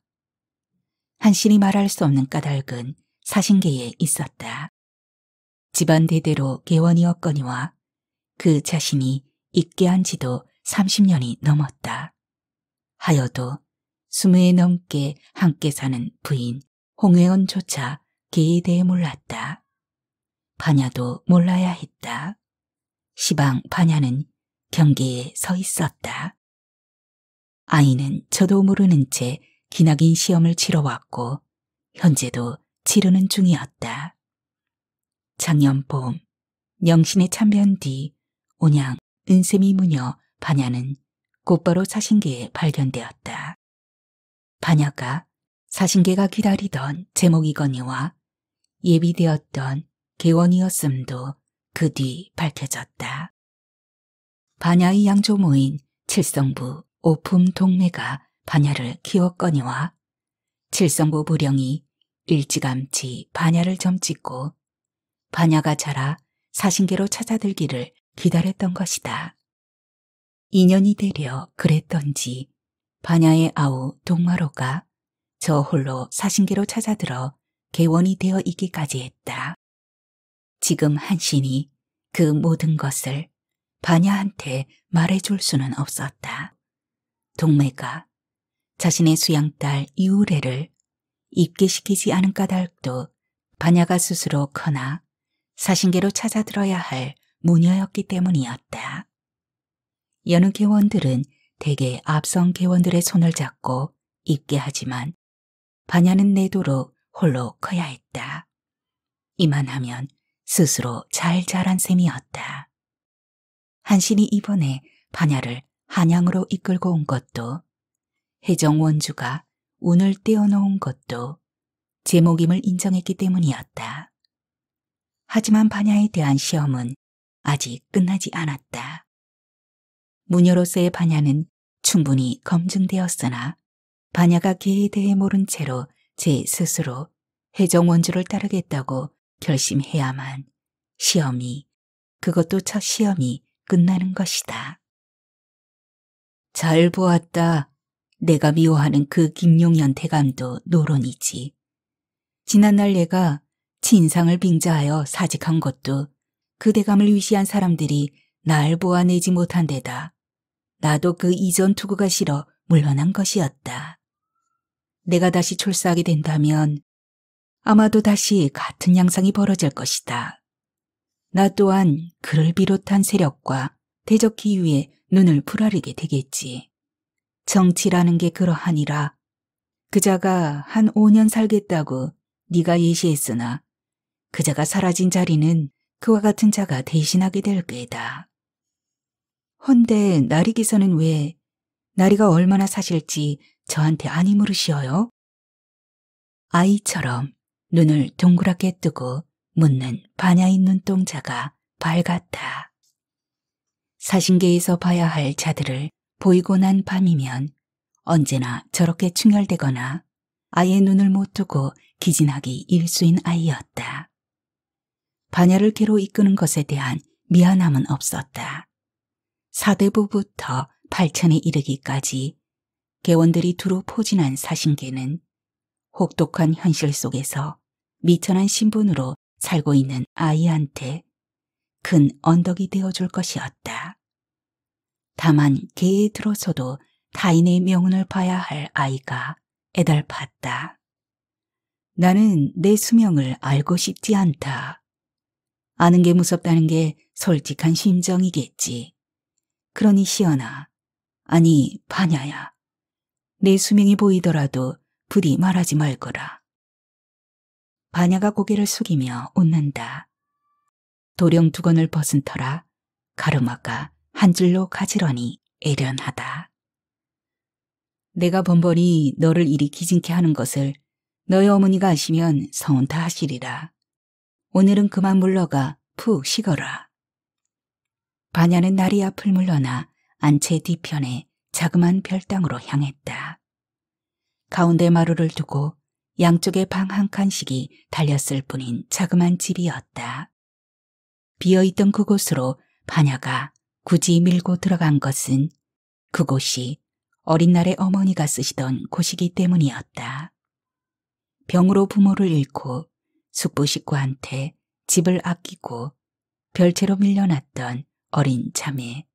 한신이 말할 수 없는 까닭은 사신계에 있었다. 집안 대대로 개원이었거니와 그 자신이 있게 한 지도 30년이 넘었다. 하여도 20에 넘게 함께 사는 부인 홍혜원조차 개에 대해 몰랐다. 반야도 몰라야 했다. 시방 반야는 경계에 서 있었다. 아이는 저도 모르는 채 기나긴 시험을 치러 왔고 현재도 치르는 중이었다. 작년 봄 영신의 참변 뒤 온양 은샘이 무녀 반야는 곧바로 사신계에 발견되었다. 반야가 사신계가 기다리던 제목이거니와 예비되었던 개원이었음도 그 뒤 밝혀졌다. 반야의 양조모인 칠성부 오품 동매가 반야를 키웠거니와 칠성부 부령이 일찌감치 반야를 점찍고 반야가 자라 사신계로 찾아들기를 기다렸던 것이다. 인연이 되려 그랬던지 반야의 아우 동마로가 저 홀로 사신계로 찾아들어 개원이 되어 있기까지 했다. 지금 한신이 그 모든 것을 반야한테 말해줄 수는 없었다. 동매가 자신의 수양딸 이우레를 입기시키지 않은 까닭도 반야가 스스로 커나 사신계로 찾아들어야 할 무녀였기 때문이었다. 여느 개원들은 대개 앞선 개원들의 손을 잡고 입게 하지만 반야는 내도록 홀로 커야 했다. 이만하면 스스로 잘 자란 셈이었다. 한신이 이번에 반야를 한양으로 이끌고 온 것도 해정원주가 운을 떼어놓은 것도 제목임을 인정했기 때문이었다. 하지만 반야에 대한 시험은 아직 끝나지 않았다. 무녀로서의 반야는 충분히 검증되었으나 반야가 개에 대해 모른 채로 제 스스로 해정원주를 따르겠다고 결심해야만 시험이 그것도 첫 시험이 끝나는 것이다. 잘 보았다. 내가 미워하는 그 김용현 대감도 노론이지. 지난날 내가 친상을 빙자하여 사직한 것도 그 대감을 위시한 사람들이 날 보아내지 못한 데다. 나도 그 이전 투구가 싫어 물러난 것이었다. 내가 다시 출사하게 된다면 아마도 다시 같은 양상이 벌어질 것이다. 나 또한 그를 비롯한 세력과 대적기 위해 눈을 부라리게 되겠지. 정치라는 게 그러하니라. 그자가 한 5년 살겠다고 네가 예시했으나 그자가 사라진 자리는 그와 같은 자가 대신하게 될 거다. 헌데 나리 기서는왜 나리가 얼마나 사실지 저한테 아니 물으시어요? 아이처럼 눈을 동그랗게 뜨고 묻는 반야인 눈동자가 밝았다. 사신계에서 봐야 할 자들을 보이고 난 밤이면 언제나 저렇게 충혈되거나 아예 눈을 못 뜨고 기진하기 일수인 아이였다. 반야를 개로 이끄는 것에 대한 미안함은 없었다. 사대부부터 발천에 이르기까지 개원들이 두루 포진한 사신계는 혹독한 현실 속에서 미천한 신분으로 살고 있는 아이한테 큰 언덕이 되어줄 것이었다. 다만 개에 들어서도 타인의 명운을 봐야 할 아이가 애달팠다. 나는 내 수명을 알고 싶지 않다. 아는 게 무섭다는 게 솔직한 심정이겠지. 그러니 시연아, 아니 반야야, 내 수명이 보이더라도 부디 말하지 말거라. 반야가 고개를 숙이며 웃는다. 도령 두건을 벗은 터라 가르마가 한 줄로 가지러니 애련하다. 내가 번번이 너를 이리 기진케 하는 것을 너희 어머니가 아시면 서운다 하시리라. 오늘은 그만 물러가 푹 쉬거라. 반야는 날이 앞을 물러나 안채 뒤편에 자그만 별당으로 향했다. 가운데 마루를 두고 양쪽에 방 한 칸씩이 달렸을 뿐인 자그만 집이었다. 비어있던 그곳으로 반야가 굳이 밀고 들어간 것은 그곳이 어린 날에 어머니가 쓰시던 곳이기 때문이었다. 병으로 부모를 잃고 숙부 식구한테 집을 아끼고 별채로 밀려났던 어린 참매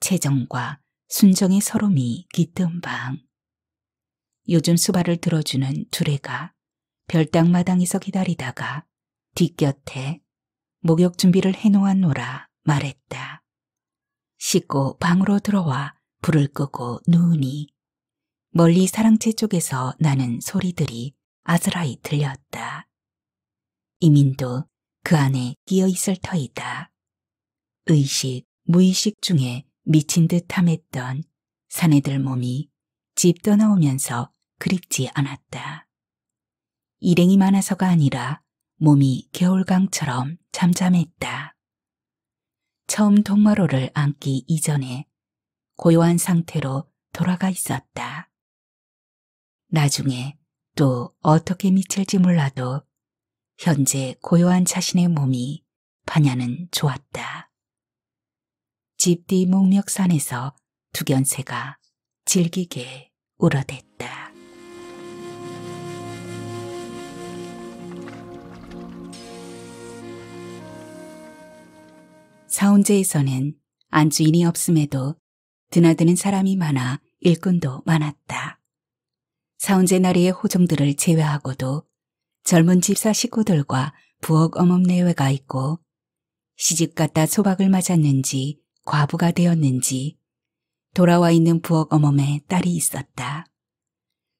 채정과 순정의 서름이 깃든 방. 요즘 수발을 들어주는 두레가 별당 마당에서 기다리다가 뒷곁에 목욕 준비를 해놓았노라 말했다. 씻고 방으로 들어와 불을 끄고 누우니 멀리 사랑채 쪽에서 나는 소리들이 아스라이 들렸다. 이민도 그 안에 끼어 있을 터이다. 의식, 무의식 중에 미친 듯 함했던 사내들 몸이 집 떠나오면서 그립지 않았다. 일행이 많아서가 아니라 몸이 겨울강처럼 잠잠했다. 처음 동마로를 안기 이전에 고요한 상태로 돌아가 있었다. 나중에 또 어떻게 미칠지 몰라도 현재 고요한 자신의 몸이 반야는 좋았다. 집 뒤 목력산에서 두견새가 질기게 울어댔다. 사운제에서는 안주인이 없음에도 드나드는 사람이 많아 일꾼도 많았다. 사운제 나리의 호종들을 제외하고도 젊은 집사 식구들과 부엌 어멈내외가 있고 시집갔다 소박을 맞았는지 과부가 되었는지 돌아와 있는 부엌 어멈에 딸이 있었다.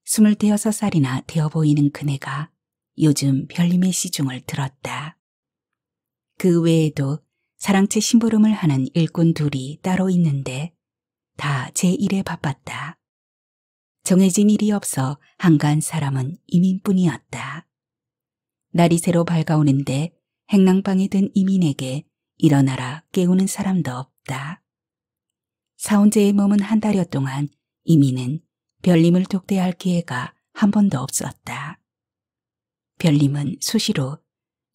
스물 대여섯 살이나 되어 보이는 그네가 요즘 별님의 시중을 들었다. 그 외에도 사랑채 심부름을 하는 일꾼 둘이 따로 있는데 다 제 일에 바빴다. 정해진 일이 없어 한가한 사람은 이민뿐이었다. 날이 새로 밝아오는데 행랑방에 든 이민에게 일어나라 깨우는 사람도 없다. 사원제의 몸은 한 달여 동안 이민은 별림을 독대할 기회가 한 번도 없었다. 별림은 수시로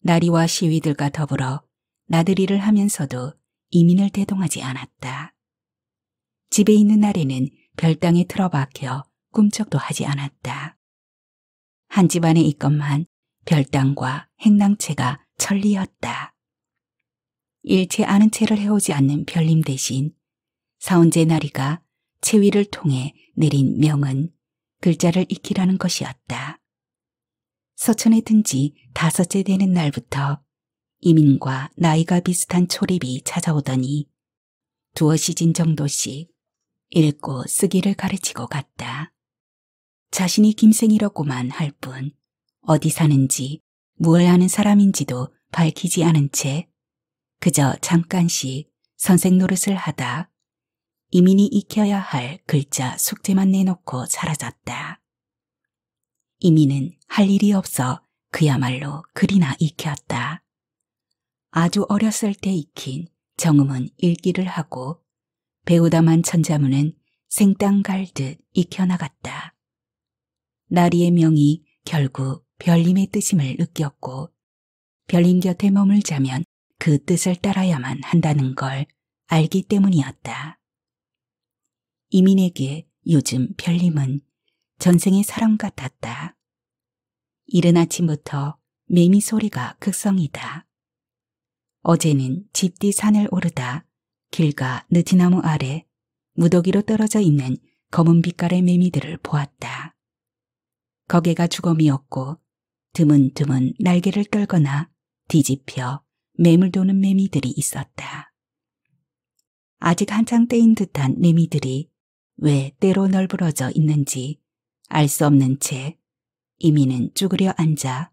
나리와 시위들과 더불어 나들이를 하면서도 이민을 대동하지 않았다. 집에 있는 날에는 별당에 틀어박혀 꿈쩍도 하지 않았다. 한 집안에 있건만 별당과 행랑채가 천리였다. 일체 아는 채를 해오지 않는 별림 대신 사원제 나리가 채위를 통해 내린 명은 글자를 익히라는 것이었다. 서천에 든지 다섯째 되는 날부터 이민과 나이가 비슷한 초립이 찾아오더니 두어 시즌 정도씩 읽고 쓰기를 가르치고 갔다. 자신이 김생이라고만 할 뿐 어디 사는지 무얼 하는 사람인지도 밝히지 않은 채 그저 잠깐씩 선생 노릇을 하다 이민이 익혀야 할 글자 숙제만 내놓고 사라졌다. 이민은 할 일이 없어 그야말로 글이나 익혔다. 아주 어렸을 때 익힌 정음은 읽기를 하고 배우다만 천자문은 생땅 갈듯 익혀나갔다. 나리의 명이 결국 별님의 뜻임을 느꼈고 별님 곁에 머물자면 그 뜻을 따라야만 한다는 걸 알기 때문이었다. 이민에게 요즘 별님은 전생의 사람 같았다. 이른 아침부터 매미 소리가 극성이다. 어제는 집 뒤 산을 오르다 길가 느티나무 아래 무더기로 떨어져 있는 검은 빛깔의 매미들을 보았다. 거개가 주검이었고 드문드문 날개를 떨거나 뒤집혀 매물 도는 매미들이 있었다. 아직 한창 때인 듯한 매미들이 왜 때로 널브러져 있는지 알 수 없는 채 이미는 쭈그려 앉아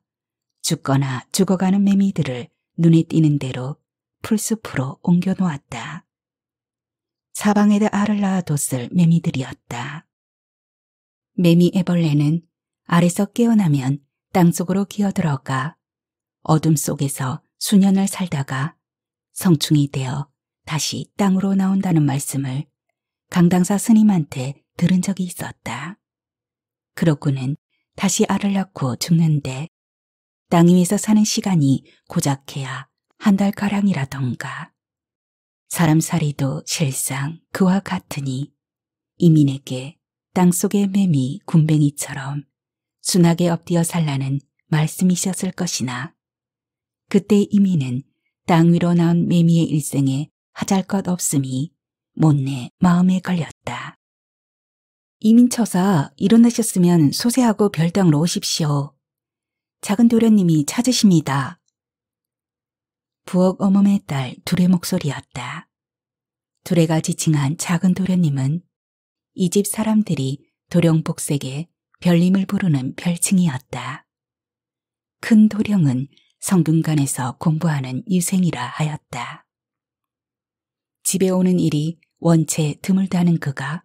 죽거나 죽어가는 매미들을 눈에 띄는 대로 풀숲으로 옮겨놓았다. 사방에다 알을 낳아뒀을 매미들이었다. 매미 애벌레는 알에서 깨어나면 땅속으로 기어들어가 어둠 속에서 수년을 살다가 성충이 되어 다시 땅으로 나온다는 말씀을 강당사 스님한테 들은 적이 있었다. 그러고는 다시 알을 낳고 죽는데 땅 위에서 사는 시간이 고작해야 한 달가량이라던가. 사람 살이도 실상 그와 같으니 이민에게 땅속의 매미 군뱅이처럼 순하게 엎드려 살라는 말씀이셨을 것이나 그때 이민은 땅 위로 나온 매미의 일생에 하잘 것 없음이 못내 마음에 걸렸다. 이민처사 일어나셨으면 소세하고 별당로 오십시오. 작은 도련님이 찾으십니다. 부엌 어멈의 딸 둘의 목소리였다. 둘애가 지칭한 작은 도련님은 이 집 사람들이 도령복색에 별님을 부르는 별칭이었다. 큰 도령은 성균관에서 공부하는 유생이라 하였다. 집에 오는 일이 원체 드물다는 그가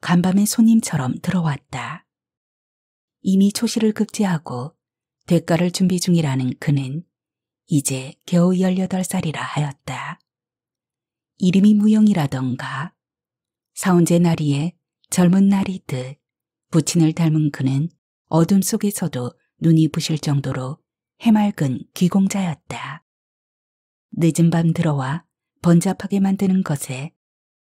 간밤에 손님처럼 들어왔다. 이미 초시를 급제하고 대가를 준비 중이라는 그는 이제 겨우 18살이라 하였다. 이름이 무용이라던가 사운제나리에 젊은 날이듯 부친을 닮은 그는 어둠 속에서도 눈이 부실 정도로 해맑은 귀공자였다. 늦은 밤 들어와 번잡하게 만드는 것에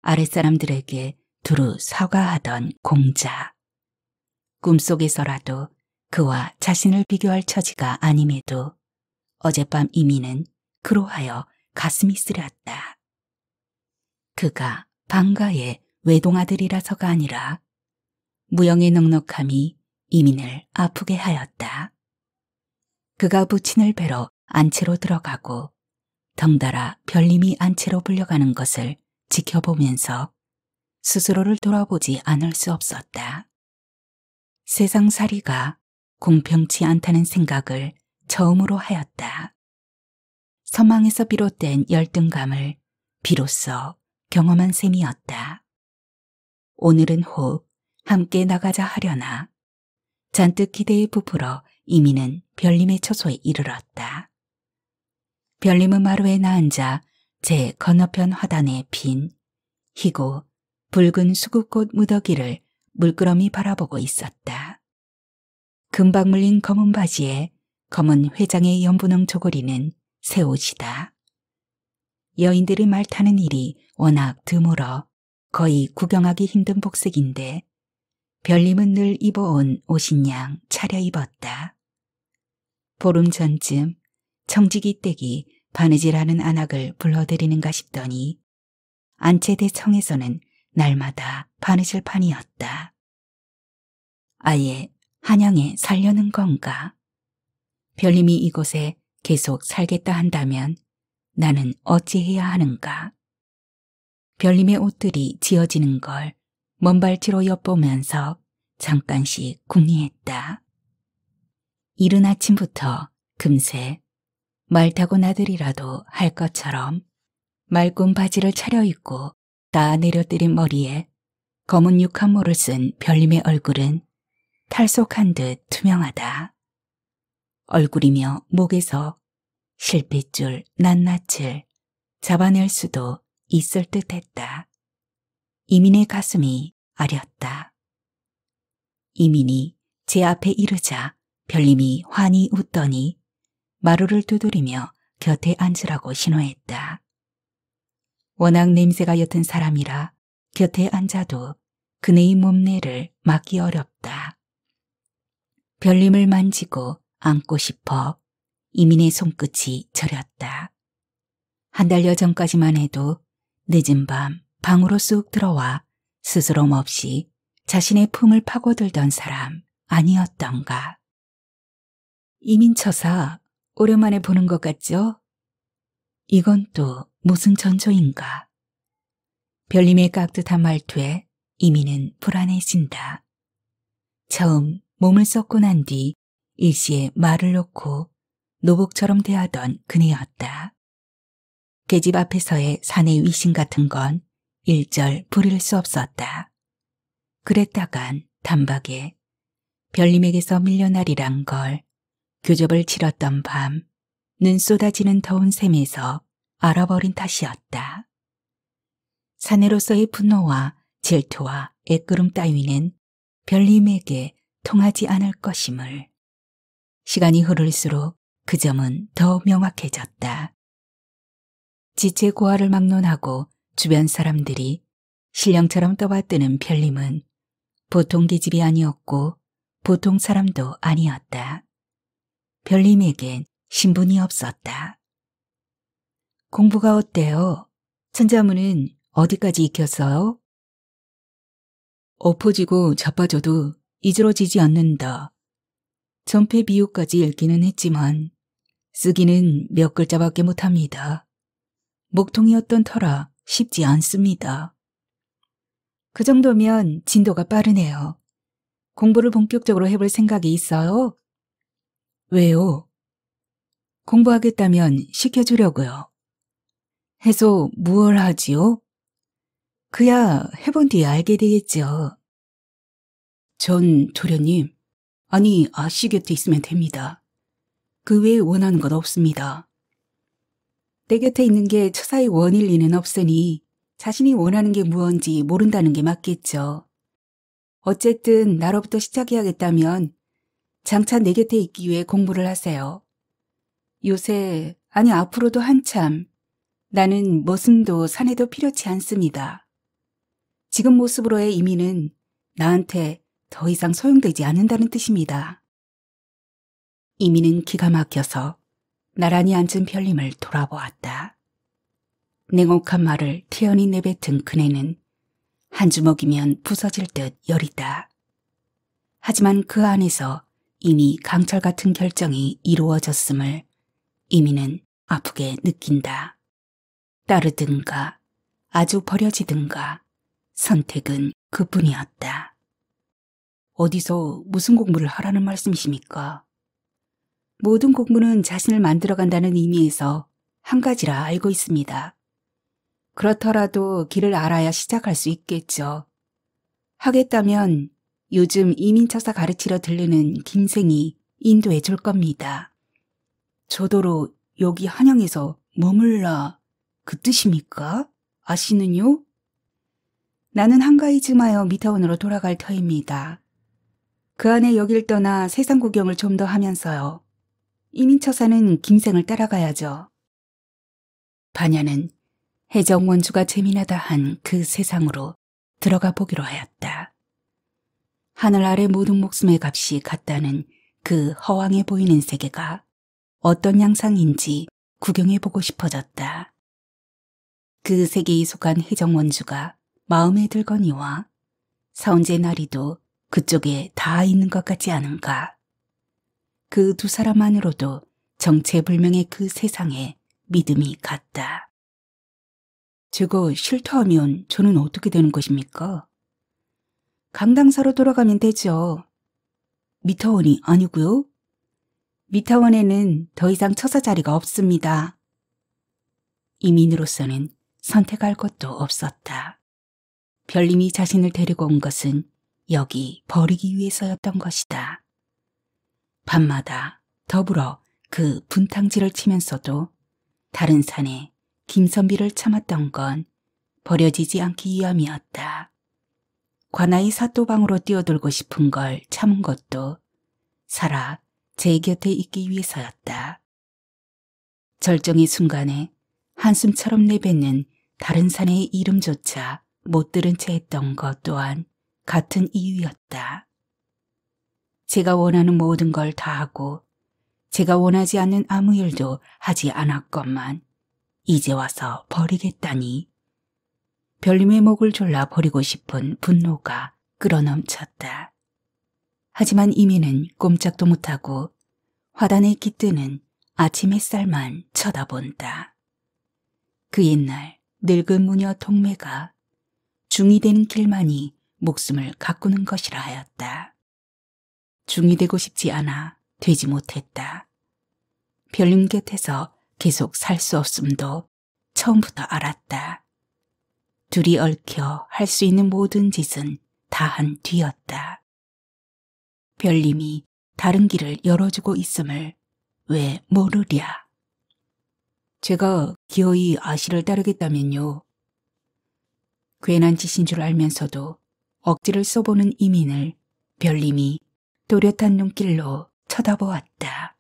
아랫사람들에게 두루 사과하던 공자. 꿈속에서라도 그와 자신을 비교할 처지가 아님에도 어젯밤 이미는 그로하여 가슴이 쓰렸다. 그가 방가의 외동아들이라서가 아니라 무형의 넉넉함이 이민을 아프게 하였다. 그가 부친을 뵈러 안채로 들어가고 덩달아 별님이 안채로 불려가는 것을 지켜보면서 스스로를 돌아보지 않을 수 없었다. 세상살이가 공평치 않다는 생각을 처음으로 하였다. 서망에서 비롯된 열등감을 비로소 경험한 셈이었다. 오늘은 혹 함께 나가자 하려나 잔뜩 기대에 부풀어 이미는 별림의 처소에 이르렀다. 별림은 마루에 나앉아 제 건너편 화단에 빈 희고 붉은 수국꽃 무더기를 물끄러미 바라보고 있었다. 금방 물린 검은 바지에 검은 회장의 연분홍 조고리는 새 옷이다. 여인들이 말 타는 일이 워낙 드물어 거의 구경하기 힘든 복색인데 별님은 늘 입어온 옷인 양 차려 입었다. 보름 전쯤 청지기 댁이 바느질하는 안악을 불러들이는가 싶더니 안채대 청에서는 날마다 바느질판이었다. 아예 한양에 살려는 건가? 별님이 이곳에 계속 살겠다 한다면 나는 어찌해야 하는가? 별님의 옷들이 지어지는 걸 먼발치로 엿보면서 잠깐씩 궁리했다. 이른 아침부터 금세 말 타고 나들이라도 할 것처럼 말꿈 바지를 차려입고 다 내려뜨린 머리에 검은 육한모를 쓴 별님의 얼굴은 탈속한 듯 투명하다. 얼굴이며 목에서 실핏줄 낱낱을 잡아낼 수도 있을 듯 했다. 이민의 가슴이 아렸다. 이민이 제 앞에 이르자 별님이 환히 웃더니 마루를 두드리며 곁에 앉으라고 신호했다. 워낙 냄새가 옅은 사람이라 곁에 앉아도 그네의 몸내를 막기 어렵다. 별님을 만지고 안고 싶어 이민의 손끝이 저렸다. 한 달여 전까지만 해도 늦은 밤 방으로 쑥 들어와 스스럼 없이 자신의 품을 파고들던 사람 아니었던가. 이민처사 오랜만에 보는 것 같죠? 이건 또 무슨 전조인가? 별님의 깍듯한 말투에 이민은 불안해진다. 처음 몸을 썩고 난 뒤 일시에 말을 놓고 노복처럼 대하던 그네였다. 계집 앞에서의 사내 위신 같은 건 일절 부릴 수 없었다. 그랬다간 단박에 별님에게서 밀려나리란 걸 교접을 치렀던 밤 눈 쏟아지는 더운 샘에서 알아버린 탓이었다. 사내로서의 분노와 질투와 애끄름 따위는 별님에게 통하지 않을 것임을. 시간이 흐를수록 그 점은 더 명확해졌다. 지체 고아를 막론하고 주변 사람들이 신령처럼 떠받드는 별림은 보통 기집이 아니었고 보통 사람도 아니었다. 별림에겐 신분이 없었다. 공부가 어때요? 천자문은 어디까지 익혔어요? 엎어지고 자빠져도 이지러지지 않는다. 전폐 비유까지 읽기는 했지만 쓰기는 몇 글자밖에 못합니다. 목통이었던 터라 쉽지 않습니다. 그 정도면 진도가 빠르네요. 공부를 본격적으로 해볼 생각이 있어요? 왜요? 공부하겠다면 시켜주려고요. 해소 무얼 하지요? 그야 해본 뒤에 알게 되겠죠. 전 도련님, 아니 아씨 곁에 있으면 됩니다. 그 외에 원하는 건 없습니다. 내 곁에 있는 게 처사의 원일 리는 없으니 자신이 원하는 게 무언지 모른다는 게 맞겠죠. 어쨌든 나로부터 시작해야겠다면 장차 내 곁에 있기 위해 공부를 하세요. 요새 아니 앞으로도 한참 나는 머슴도 산에도 필요치 않습니다. 지금 모습으로의 이미는 나한테 더 이상 소용되지 않는다는 뜻입니다. 이민은 기가 막혀서 나란히 앉은 별님을 돌아보았다. 냉혹한 말을 태연히 내뱉은 그네는 한 주먹이면 부서질 듯 열이다. 하지만 그 안에서 이미 강철 같은 결정이 이루어졌음을 이민은 아프게 느낀다. 따르든가 아주 버려지든가 선택은 그뿐이었다. 어디서 무슨 공부를 하라는 말씀이십니까? 모든 공부는 자신을 만들어간다는 의미에서 한 가지라 알고 있습니다. 그렇더라도 길을 알아야 시작할 수 있겠죠. 하겠다면 요즘 이민차사 가르치러 들르는 김생이 인도해 줄 겁니다. 저도로 여기 한양에서 머물라 그 뜻입니까? 아시는요? 나는 한가히 즈마여 미타원으로 돌아갈 터입니다. 그 안에 여길 떠나 세상 구경을 좀 더 하면서요. 이민처사는 김생을 따라가야죠. 반야는 해정원주가 재미나다 한 그 세상으로 들어가 보기로 하였다. 하늘 아래 모든 목숨의 값이 같다는 그 허황해 보이는 세계가 어떤 양상인지 구경해 보고 싶어졌다. 그 세계에 속한 해정원주가 마음에 들거니와 사원제 나리도 그쪽에 다 있는 것 같지 않은가. 그 두 사람만으로도 정체불명의 그 세상에 믿음이 갔다. 저거 싫다 하면 저는 어떻게 되는 것입니까? 강당사로 돌아가면 되죠. 미타원이 아니고요. 미타원에는 더 이상 처사 자리가 없습니다. 이민으로서는 선택할 것도 없었다. 별님이 자신을 데리고 온 것은 여기 버리기 위해서였던 것이다. 밤마다 더불어 그 분탕질을 치면서도 다른 산에 김선비를 참았던 건 버려지지 않기 위함이었다. 관아의 사또방으로 뛰어들고 싶은 걸 참은 것도 살아 제 곁에 있기 위해서였다. 절정의 순간에 한숨처럼 내뱉는 다른 산의 이름조차 못 들은 채 했던 것 또한 같은 이유였다. 제가 원하는 모든 걸 다 하고 제가 원하지 않는 아무 일도 하지 않았건만 이제 와서 버리겠다니. 별님의 목을 졸라 버리고 싶은 분노가 끌어넘쳤다. 하지만 이미는 꼼짝도 못하고 화단에 깃드는 아침 햇살만 쳐다본다. 그 옛날 늙은 무녀 동매가 중이 된 길만이 목숨을 가꾸는 것이라 하였다. 중이 되고 싶지 않아 되지 못했다. 별님 곁에서 계속 살 수 없음도 처음부터 알았다. 둘이 얽혀 할 수 있는 모든 짓은 다 한 뒤였다. 별님이 다른 길을 열어주고 있음을 왜 모르랴? 제가 기어이 아씨를 따르겠다면요. 괜한 짓인 줄 알면서도 억지를 써보는 이민을 별님이 도렷한 눈길로 쳐다보았다.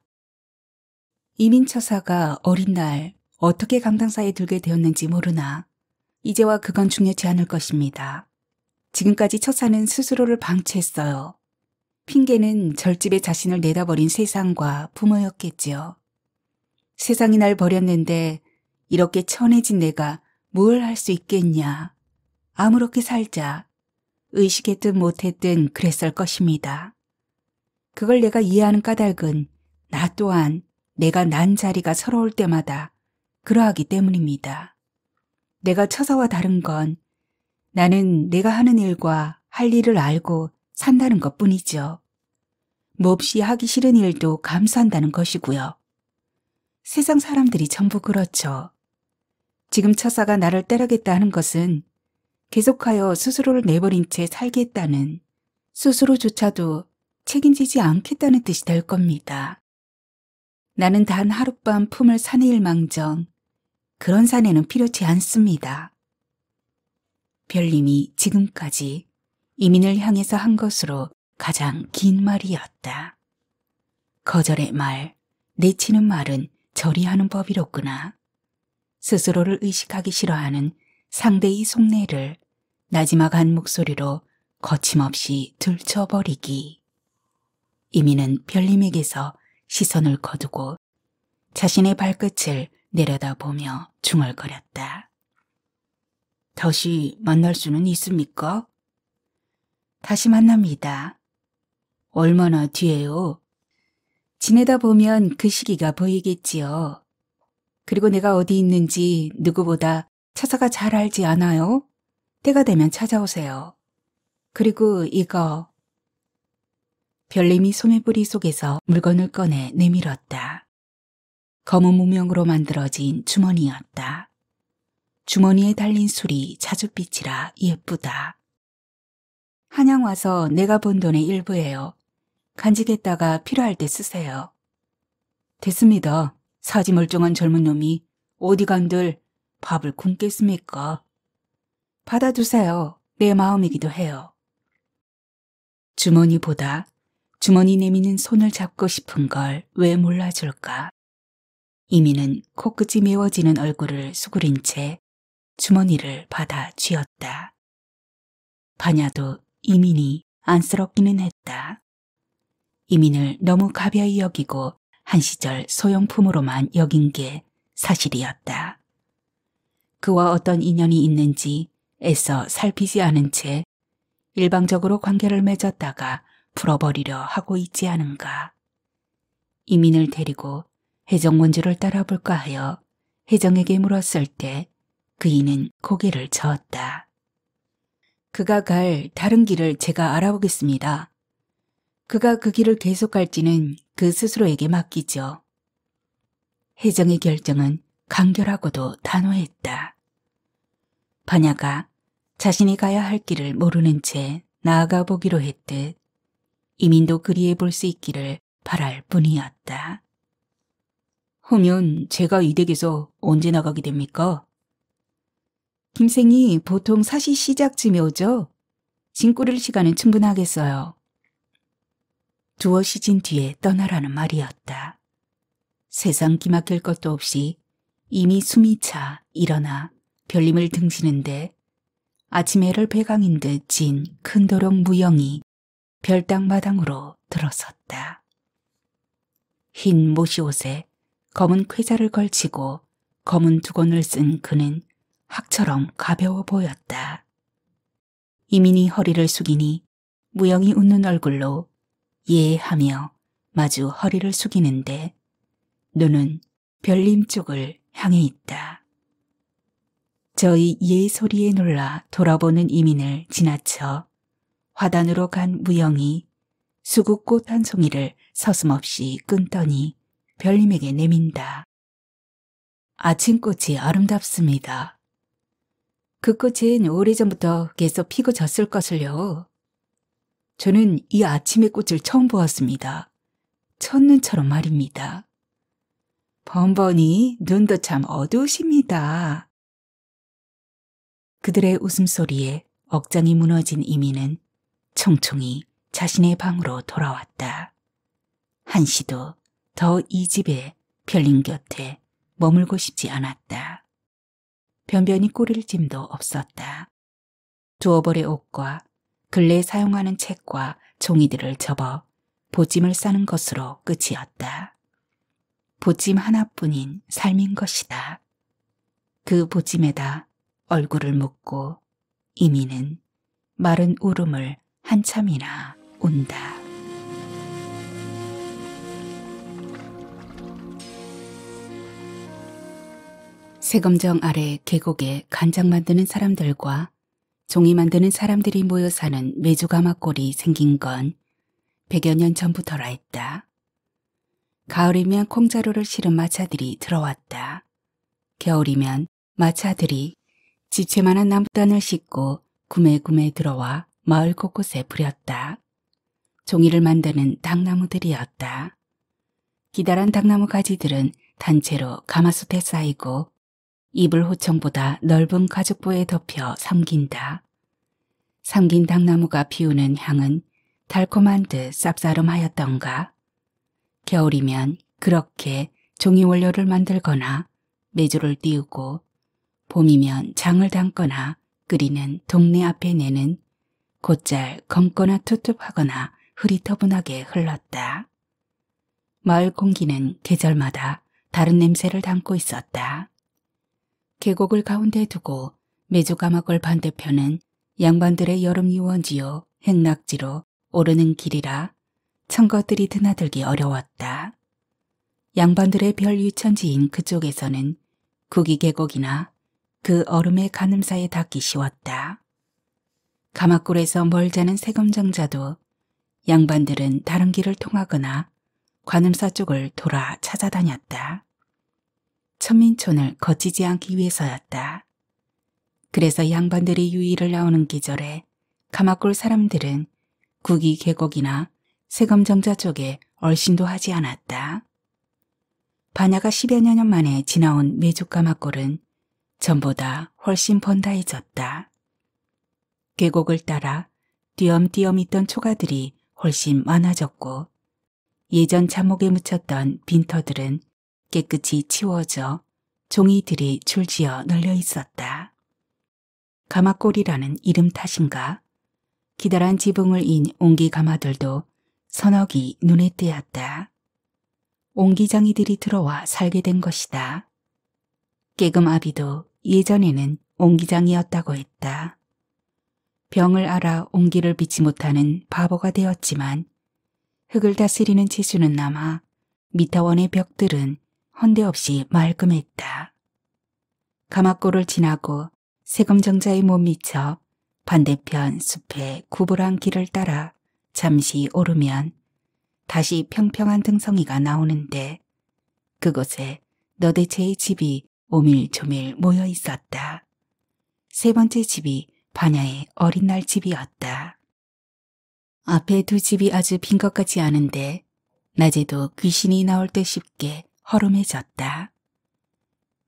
이민 처사가 어린 날 어떻게 강당사에 들게 되었는지 모르나 이제와 그건 중요치 않을 것입니다. 지금까지 처사는 스스로를 방치했어요. 핑계는 절집에 자신을 내다버린 세상과 부모였겠지요. 세상이 날 버렸는데 이렇게 천해진 내가 뭘 할 수 있겠냐. 아무렇게 살자. 의식했든 못했든 그랬을 것입니다. 그걸 내가 이해하는 까닭은 나 또한 내가 난 자리가 서러울 때마다 그러하기 때문입니다. 내가 처사와 다른 건 나는 내가 하는 일과 할 일을 알고 산다는 것 뿐이죠. 몹시 하기 싫은 일도 감수한다는 것이고요. 세상 사람들이 전부 그렇죠. 지금 처사가 나를 때려겠다 하는 것은 계속하여 스스로를 내버린 채 살겠다는 스스로조차도 책임지지 않겠다는 뜻이 될 겁니다. 나는 단 하룻밤 품을 사내일망정 그런 사내는 필요치 않습니다. 별님이 지금까지 이민을 향해서 한 것으로 가장 긴 말이었다. 거절의 말, 내치는 말은 저리하는 법이로구나. 스스로를 의식하기 싫어하는 상대의 속내를 나지막한 목소리로 거침없이 들쳐버리기. 이민은 별님에게서 시선을 거두고 자신의 발끝을 내려다보며 중얼거렸다. 다시 만날 수는 있습니까? 다시 만납니다. 얼마나 뒤에요? 지내다 보면 그 시기가 보이겠지요. 그리고 내가 어디 있는지 누구보다 차사가 잘 알지 않아요? 때가 되면 찾아오세요. 그리고 이거. 별님이 소매뿌리 속에서 물건을 꺼내 내밀었다. 검은 무명으로 만들어진 주머니였다. 주머니에 달린 술이 자줏빛이라 예쁘다. 한양 와서 내가 본 돈의 일부예요. 간직했다가 필요할 때 쓰세요. 됐습니다. 사지 멀쩡한 젊은 놈이 어디 간들 밥을 굶겠습니까? 받아두세요. 내 마음이기도 해요. 주머니보다 주머니 내미는 손을 잡고 싶은 걸 왜 몰라줄까? 이미는 코끝이 메워지는 얼굴을 수그린 채 주머니를 받아 쥐었다. 반야도 이민이 안쓰럽기는 했다. 이민을 너무 가벼이 여기고 한 시절 소용품으로만 여긴 게 사실이었다. 그와 어떤 인연이 있는지 애써 살피지 않은 채 일방적으로 관계를 맺었다가 풀어버리려 하고 있지 않은가. 이민을 데리고 혜정 원주를 따라볼까 하여 혜정에게 물었을 때 그이는 고개를 저었다. 그가 갈 다른 길을 제가 알아보겠습니다. 그가 그 길을 계속 갈지는 그 스스로에게 맡기죠. 혜정의 결정은 간결하고도 단호했다. 바냐가 자신이 가야 할 길을 모르는 채 나아가 보기로 했듯 이민도 그리해 볼 수 있기를 바랄 뿐이었다. 허면 제가 이 댁에서 언제 나가게 됩니까? 김생이 보통 사시 시작쯤에 오죠? 진꾸릴 시간은 충분하겠어요. 두어 시즌 뒤에 떠나라는 말이었다. 세상 기막힐 것도 없이 이미 숨이 차 일어나 별림을 등지는데 아침에를 배강인 듯 진 큰 도롱 무영이 별당 마당으로 들어섰다. 흰 모시옷에 검은 쾌자를 걸치고 검은 두건을 쓴 그는 학처럼 가벼워 보였다. 이민이 허리를 숙이니 무영이 웃는 얼굴로 예 하며 마주 허리를 숙이는데 눈은 별림 쪽을 향해 있다. 저희 예소리에 놀라 돌아보는 이민을 지나쳐 화단으로 간 무영이 수국꽃 한 송이를 서슴없이 끊더니 별님에게 내민다. 아침꽃이 아름답습니다. 그 꽃은 오래전부터 계속 피고 졌을 것을요. 저는 이 아침의 꽃을 처음 보았습니다. 첫눈처럼 말입니다. 번번이 눈도 참 어두우십니다. 그들의 웃음소리에 억장이 무너진 이민은 총총히 자신의 방으로 돌아왔다. 한시도 더 이 집에 별린 곁에 머물고 싶지 않았다. 변변히 꾸릴 짐도 없었다. 두어 벌의 옷과 근래 사용하는 책과 종이들을 접어 보짐을 싸는 것으로 끝이었다. 보짐 하나뿐인 삶인 것이다. 그보짐에다 얼굴을 묶고 이미는 마른 울음을 한참이나 온다. 세금정 아래 계곡에 간장 만드는 사람들과 종이 만드는 사람들이 모여 사는 메주가마골이 생긴 건 100여 년 전부터라 했다. 가을이면 콩자루를 실은 마차들이 들어왔다. 겨울이면 마차들이 지체만한 나무단을 씻고 구매구매 들어와 마을 곳곳에 뿌렸다. 종이를 만드는 당나무들이었다. 기다란 당나무 가지들은 단체로 가마솥에 쌓이고 이불 호청보다 넓은 가죽보에 덮여 삼긴다. 삼긴 당나무가 피우는 향은 달콤한 듯 쌉싸름하였던가. 겨울이면 그렇게 종이 원료를 만들거나 메주를 띄우고 봄이면 장을 담거나 끓이는 동네 앞에 내는 곧잘 검거나 투툭하거나 흐리터분하게 흘렀다. 마을 공기는 계절마다 다른 냄새를 담고 있었다. 계곡을 가운데 두고 메조가마골 반대편은 양반들의 여름 유원지요 행락지로 오르는 길이라 청거들이 드나들기 어려웠다. 양반들의 별 유천지인 그쪽에서는 국이 계곡이나 그 얼음의 가늠사에 닿기 쉬웠다. 가마골에서 멀자는 세금정자도 양반들은 다른 길을 통하거나 관음사 쪽을 돌아 찾아다녔다. 천민촌을 거치지 않기 위해서였다. 그래서 양반들이 유의를 나오는 계절에 가마골 사람들은 구기 계곡이나 세검정자 쪽에 얼씬도 하지 않았다. 반야가 10여 년 만에 지나온 메죽가마골은 전보다 훨씬 번다해졌다. 계곡을 따라 띄엄띄엄 있던 초가들이 훨씬 많아졌고 예전 자목에 묻혔던 빈터들은 깨끗이 치워져 종이들이 줄지어 널려 있었다. 가마골이라는 이름 탓인가 기다란 지붕을 인 옹기 가마들도 선억이 눈에 띄었다. 옹기장이들이 들어와 살게 된 것이다. 깨금 아비도 예전에는 옹기장이었다고 했다. 병을 알아 옹기를 비치 못하는 바보가 되었지만 흙을 다스리는 재수는 남아 미타원의 벽들은 헌데없이 말끔했다. 가마골을 지나고 세금정자의 못 미쳐 반대편 숲의 구부란 길을 따라 잠시 오르면 다시 평평한 등성이가 나오는데 그곳에 너대체의 집이 오밀조밀 모여 있었다. 세 번째 집이 반야의 어린 날 집이었다. 앞에 두 집이 아주 빈 것 같지 않은데 낮에도 귀신이 나올 듯 쉽게 허름해졌다.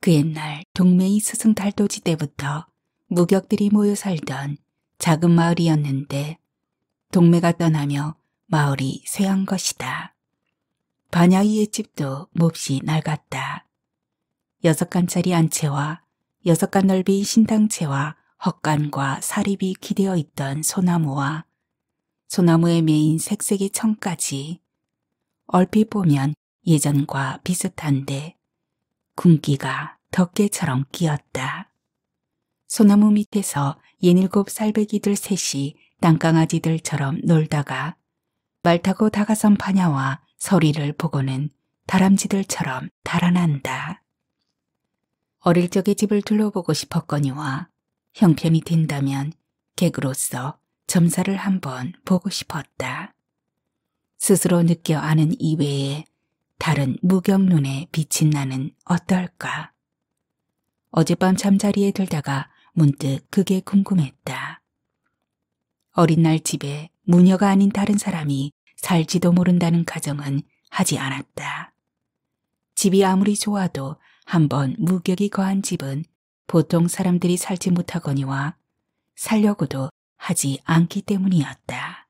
그 옛날 동맹이 스승 달도지 때부터 무격들이 모여 살던 작은 마을이었는데 동매가 떠나며 마을이 쇠한 것이다. 반야의 집도 몹시 낡았다. 여섯 칸짜리 안채와 여섯 칸 넓이 신당채와 헛간과 사립이 기대어 있던 소나무와 소나무에 메인 색색의 청까지 얼핏 보면 예전과 비슷한데 군기가 덮개처럼 끼었다. 소나무 밑에서 예닐곱 살배기들 셋이 땅강아지들처럼 놀다가 말 타고 다가선 파냐와 서리를 보고는 다람쥐들처럼 달아난다. 어릴 적에 집을 둘러보고 싶었거니와 형편이 된다면 객으로서 점사를 한번 보고 싶었다. 스스로 느껴 아는 이외에 다른 무경눈에 비친 나는 어떨까? 어젯밤 잠자리에 들다가 문득 그게 궁금했다. 어린 날 집에 무녀가 아닌 다른 사람이 살지도 모른다는 가정은 하지 않았다. 집이 아무리 좋아도 한번 무격이 거한 집은 보통 사람들이 살지 못하거니와 살려고도 하지 않기 때문이었다.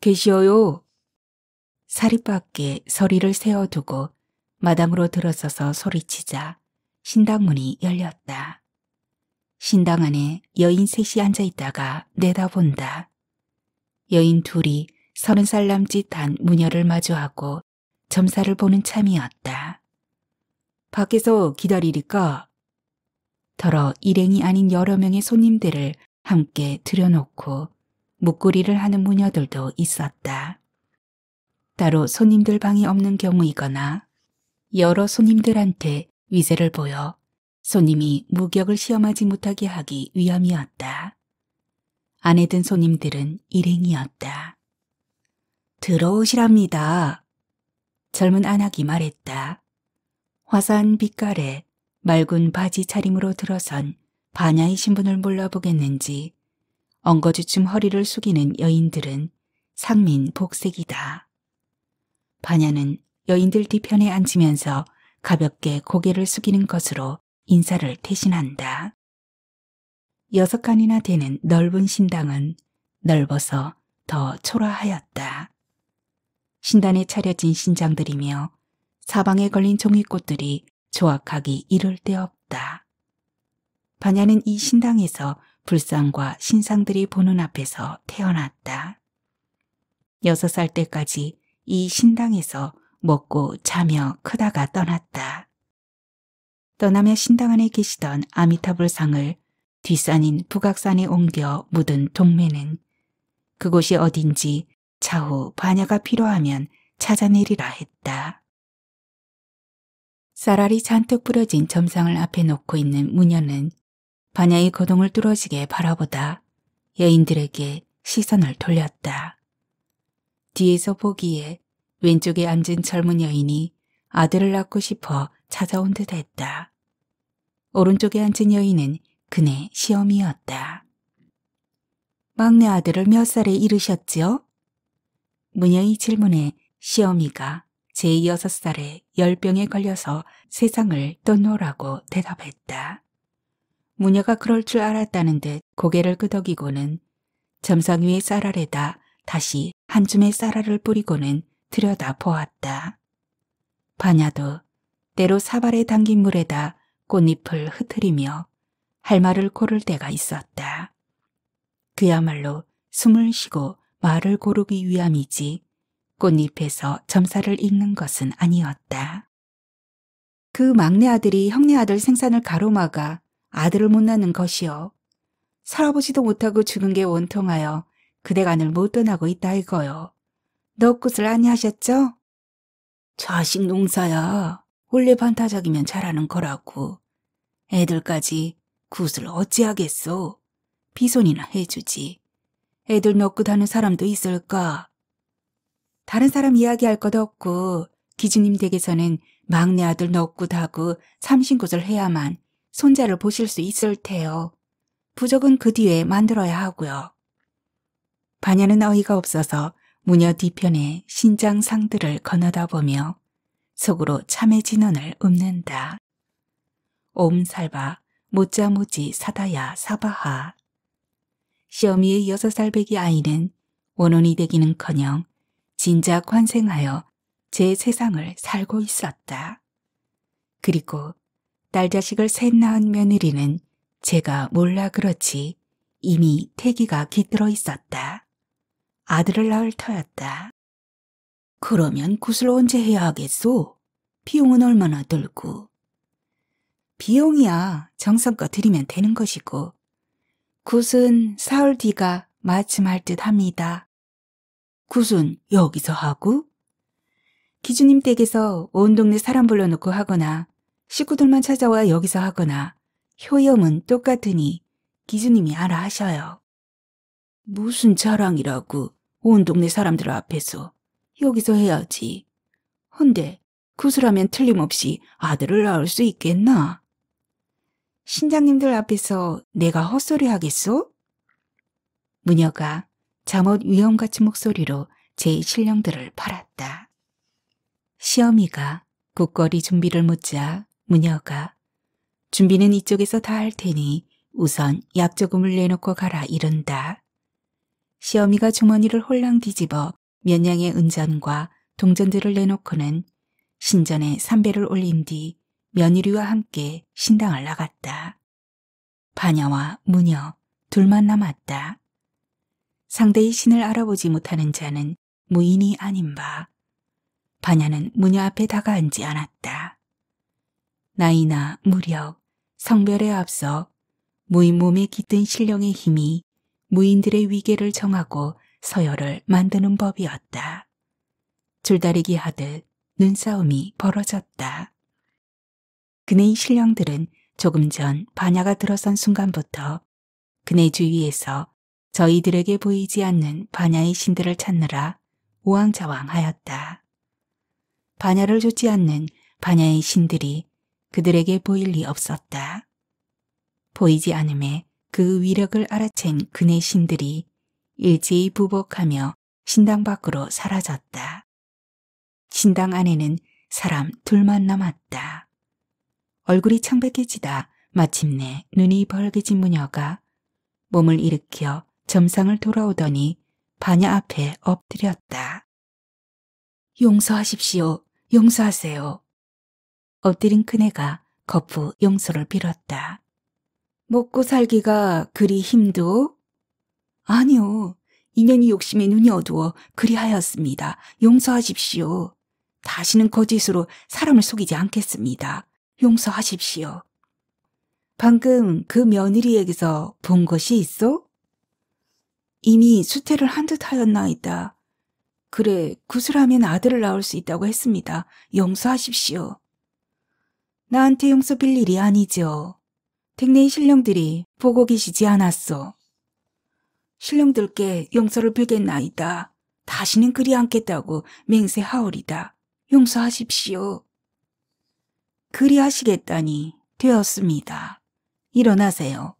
계시어요. 사립 밖에 서리를 세워두고 마당으로 들어서서 소리치자 신당문이 열렸다. 신당 안에 여인 셋이 앉아있다가 내다본다. 여인 둘이 서른 살 남짓한 무녀를 마주하고 점사를 보는 참이었다. 밖에서 기다리리까? 더러 일행이 아닌 여러 명의 손님들을 함께 들여놓고 목걸이를 하는 무녀들도 있었다. 따로 손님들 방이 없는 경우이거나 여러 손님들한테 위세를 보여 손님이 무격을 시험하지 못하게 하기 위함이었다. 안에 든 손님들은 일행이었다. 들어오시랍니다. 젊은 안학이 말했다. 화산 빛깔에 맑은 바지 차림으로 들어선 반야의 신분을 몰라보겠는지 엉거주춤 허리를 숙이는 여인들은 상민 복색이다. 반야는 여인들 뒤편에 앉으면서 가볍게 고개를 숙이는 것으로 인사를 대신한다. 여섯 칸이나 되는 넓은 신당은 넓어서 더 초라하였다. 신단에 차려진 신장들이며 사방에 걸린 종이꽃들이 조악하기 이를 데 없다. 반야는 이 신당에서 불상과 신상들이 보는 앞에서 태어났다. 여섯 살 때까지 이 신당에서 먹고 자며 크다가 떠났다. 떠나며 신당 안에 계시던 아미타불상을 뒷산인 북악산에 옮겨 묻은 동매는 그곳이 어딘지 차후 반야가 필요하면 찾아내리라 했다. 쌀알이 잔뜩 뿌려진 점상을 앞에 놓고 있는 무녀는 반야의 거동을 뚫어지게 바라보다 여인들에게 시선을 돌렸다. 뒤에서 보기에 왼쪽에 앉은 젊은 여인이 아들을 낳고 싶어 찾아온 듯 했다. 오른쪽에 앉은 여인은 그네 시험이었다. 막내 아들을 몇 살에 잃으셨지요? 무녀의 질문에 시어미가 제6살에 열병에 걸려서 세상을 떠노라고 대답했다. 무녀가 그럴 줄 알았다는 듯 고개를 끄덕이고는 점상 위에 쌀알에다 다시 한 줌의 쌀알을 뿌리고는 들여다보았다. 바냐도 때로 사발에 담긴 물에다 꽃잎을 흐트리며 할 말을 고를 때가 있었다. 그야말로 숨을 쉬고 말을 고르기 위함이지 꽃잎에서 점사를 읽는 것은 아니었다. 그 막내 아들이 형네 아들 생산을 가로막아 아들을 못 낳는 것이요. 살아보지도 못하고 죽은 게 원통하여 그대간을 못 떠나고 있다 이거요. 너 끝을 아니하셨죠? 자식 농사야. 원래 반타작이면 잘하는 거라고. 애들까지 굿을 어찌하겠소. 비손이나 해주지. 애들 넣고 다는 사람도 있을까? 다른 사람 이야기할 것도 없고 기주님 댁에서는 막내 아들 넉굿하고 삼신굿을 해야만 손자를 보실 수 있을 테요. 부적은 그 뒤에 만들어야 하고요. 반야는 어이가 없어서 무녀 뒤편에 신장 상들을 거나다 보며 속으로 참의 진언을 읊는다. 옴살바 모짜모지 사다야 사바하 시어미의 여섯 살 배기 아이는 원혼이 되기는커녕 진작 환생하여 제 세상을 살고 있었다. 그리고 딸 자식을 셋 낳은 며느리는 제가 몰라 그렇지 이미 태기가 깃들어 있었다. 아들을 낳을 터였다. 그러면 구슬 언제 해야 하겠소? 비용은 얼마나 들고? 비용이야 정성껏 드리면 되는 것이고 굿은 사흘 뒤가 마침할 듯 합니다. 구순 여기서 하고? 기주님 댁에서 온 동네 사람 불러놓고 하거나 식구들만 찾아와 여기서 하거나 효염은 똑같으니 기주님이 알아 하셔요. 무슨 자랑이라고 온 동네 사람들 앞에서 여기서 해야지. 헌데 구슬하면 틀림없이 아들을 낳을 수 있겠나? 신장님들 앞에서 내가 헛소리 하겠소? 무녀가 잠옷 위험 같은 목소리로 제 신령들을 팔았다. 시어미가 국거리 준비를 묻자 무녀가 준비는 이쪽에서 다 할 테니 우선 약조금을 내놓고 가라 이른다. 시어미가 주머니를 홀랑 뒤집어 몇 양의 은전과 동전들을 내놓고는 신전에 삼배를 올린 뒤 며느리와 함께 신당을 나갔다. 반야와 무녀 둘만 남았다. 상대의 신을 알아보지 못하는 자는 무인이 아닌 바. 반야는 무녀 앞에 다가앉지 않았다. 나이나 무력, 성별에 앞서 무인 몸에 깃든 신령의 힘이 무인들의 위계를 정하고 서열을 만드는 법이었다. 줄다리기 하듯 눈싸움이 벌어졌다. 그네의 신령들은 조금 전 반야가 들어선 순간부터 그네 주위에서 저희들에게 보이지 않는 반야의 신들을 찾느라 우왕좌왕하였다. 반야를 좇지 않는 반야의 신들이 그들에게 보일 리 없었다. 보이지 않음에 그 위력을 알아챈 그네 신들이 일제히 부복하며 신당 밖으로 사라졌다. 신당 안에는 사람 둘만 남았다. 얼굴이 창백해지다 마침내 눈이 벌게진 무녀가 몸을 일으켜 점상을 돌아오더니 반야 앞에 엎드렸다. 용서하십시오. 용서하세요. 엎드린 큰애가 거푸 용서를 빌었다. 먹고 살기가 그리 힘도? 아니요. 인연이 욕심에 눈이 어두워 그리하였습니다. 용서하십시오. 다시는 거짓으로 그 사람을 속이지 않겠습니다. 용서하십시오. 방금 그 며느리에게서 본 것이 있어? 이미 수태를 한 듯 하였나이다. 그래 구슬하면 아들을 낳을 수 있다고 했습니다. 용서하십시오. 나한테 용서 빌 일이 아니죠. 택내의 신령들이 보고 계시지 않았소. 신령들께 용서를 빌겠나이다. 다시는 그리 않겠다고 맹세하오리다. 용서하십시오. 그리 하시겠다니 되었습니다. 일어나세요.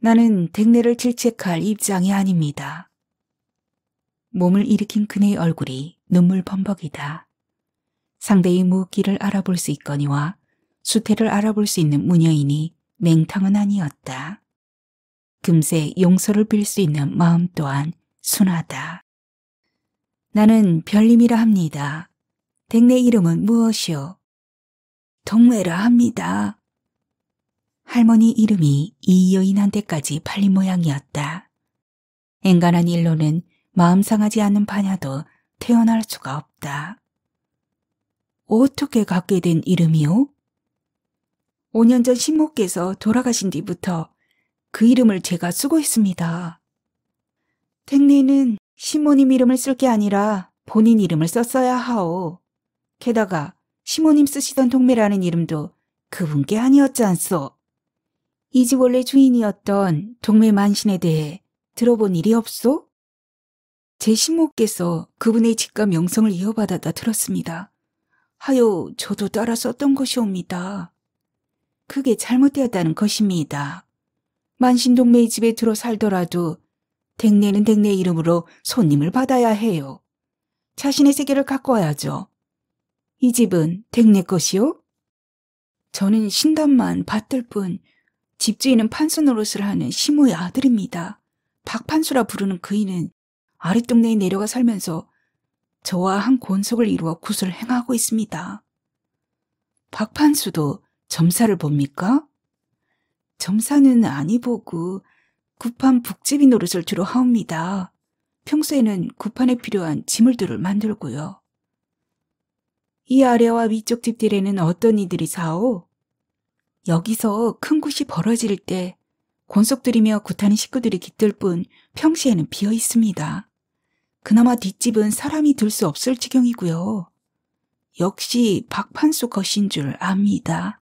나는 댁내를 질책할 입장이 아닙니다. 몸을 일으킨 그네의 얼굴이 눈물 범벅이다. 상대의 무기를 알아볼 수 있거니와 수태를 알아볼 수 있는 무녀이니 냉탕은 아니었다. 금세 용서를 빌 수 있는 마음 또한 순하다. 나는 별님이라 합니다. 댁내 이름은 무엇이오? 동매라 합니다. 할머니 이름이 이 여인한테까지 팔린 모양이었다. 앵간한 일로는 마음 상하지 않는파냐도 태어날 수가 없다. 어떻게 갖게 된이름이오 5년 전 신모께서 돌아가신 뒤부터 그 이름을 제가 쓰고 있습니다. 택리는 시모님 이름을 쓸 게 아니라 본인 이름을 썼어야 하오. 게다가 시모님 쓰시던 동매라는 이름도 그분께 아니었지 않소. 이집 원래 주인이었던 동네 만신에 대해 들어본 일이 없소? 제 신모께서 그분의 집과 명성을 이어받았다 들었습니다. 하여 저도 따라 썼던 것이옵니다. 그게 잘못되었다는 것입니다. 만신동네의 집에 들어 살더라도 댁내는 댕내 이름으로 손님을 받아야 해요. 자신의 세계를 갖고 와야죠. 이 집은 댁내 것이요? 저는 신담만 받들 뿐 집주인은 판수 노릇을 하는 시모의 아들입니다. 박판수라 부르는 그이는 아랫동네에 내려가 살면서 저와 한 권속을 이루어 구슬 행하고 있습니다. 박판수도 점사를 봅니까? 점사는 아니 보고 구판 북집이 노릇을 주로 하옵니다. 평소에는 구판에 필요한 지물들을 만들고요. 이 아래와 위쪽 집들에는 어떤 이들이 사오? 여기서 큰곳이 벌어질 때곤속들이며 구타는 식구들이 깃들 뿐 평시에는 비어 있습니다. 그나마 뒷집은 사람이 들 수 없을 지경이고요. 역시 박판수 것인 줄 압니다.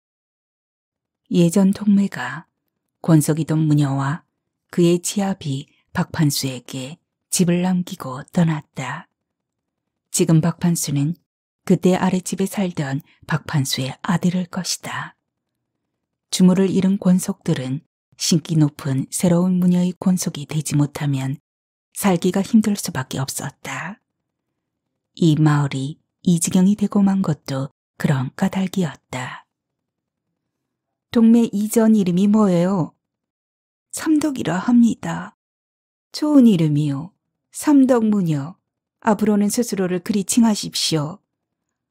예전 동매가 권석이던 무녀와 그의 지압이 박판수에게 집을 남기고 떠났다. 지금 박판수는 그때 아랫집에 살던 박판수의 아들일 것이다. 주물을 잃은 권속들은 신기 높은 새로운 무녀의 권속이 되지 못하면 살기가 힘들 수밖에 없었다. 이 마을이 이 지경이 되고 만 것도 그런 까닭이었다. 동네 이전 이름이 뭐예요? 삼덕이라 합니다. 좋은 이름이요. 삼덕무녀. 앞으로는 스스로를 그리 칭하십시오.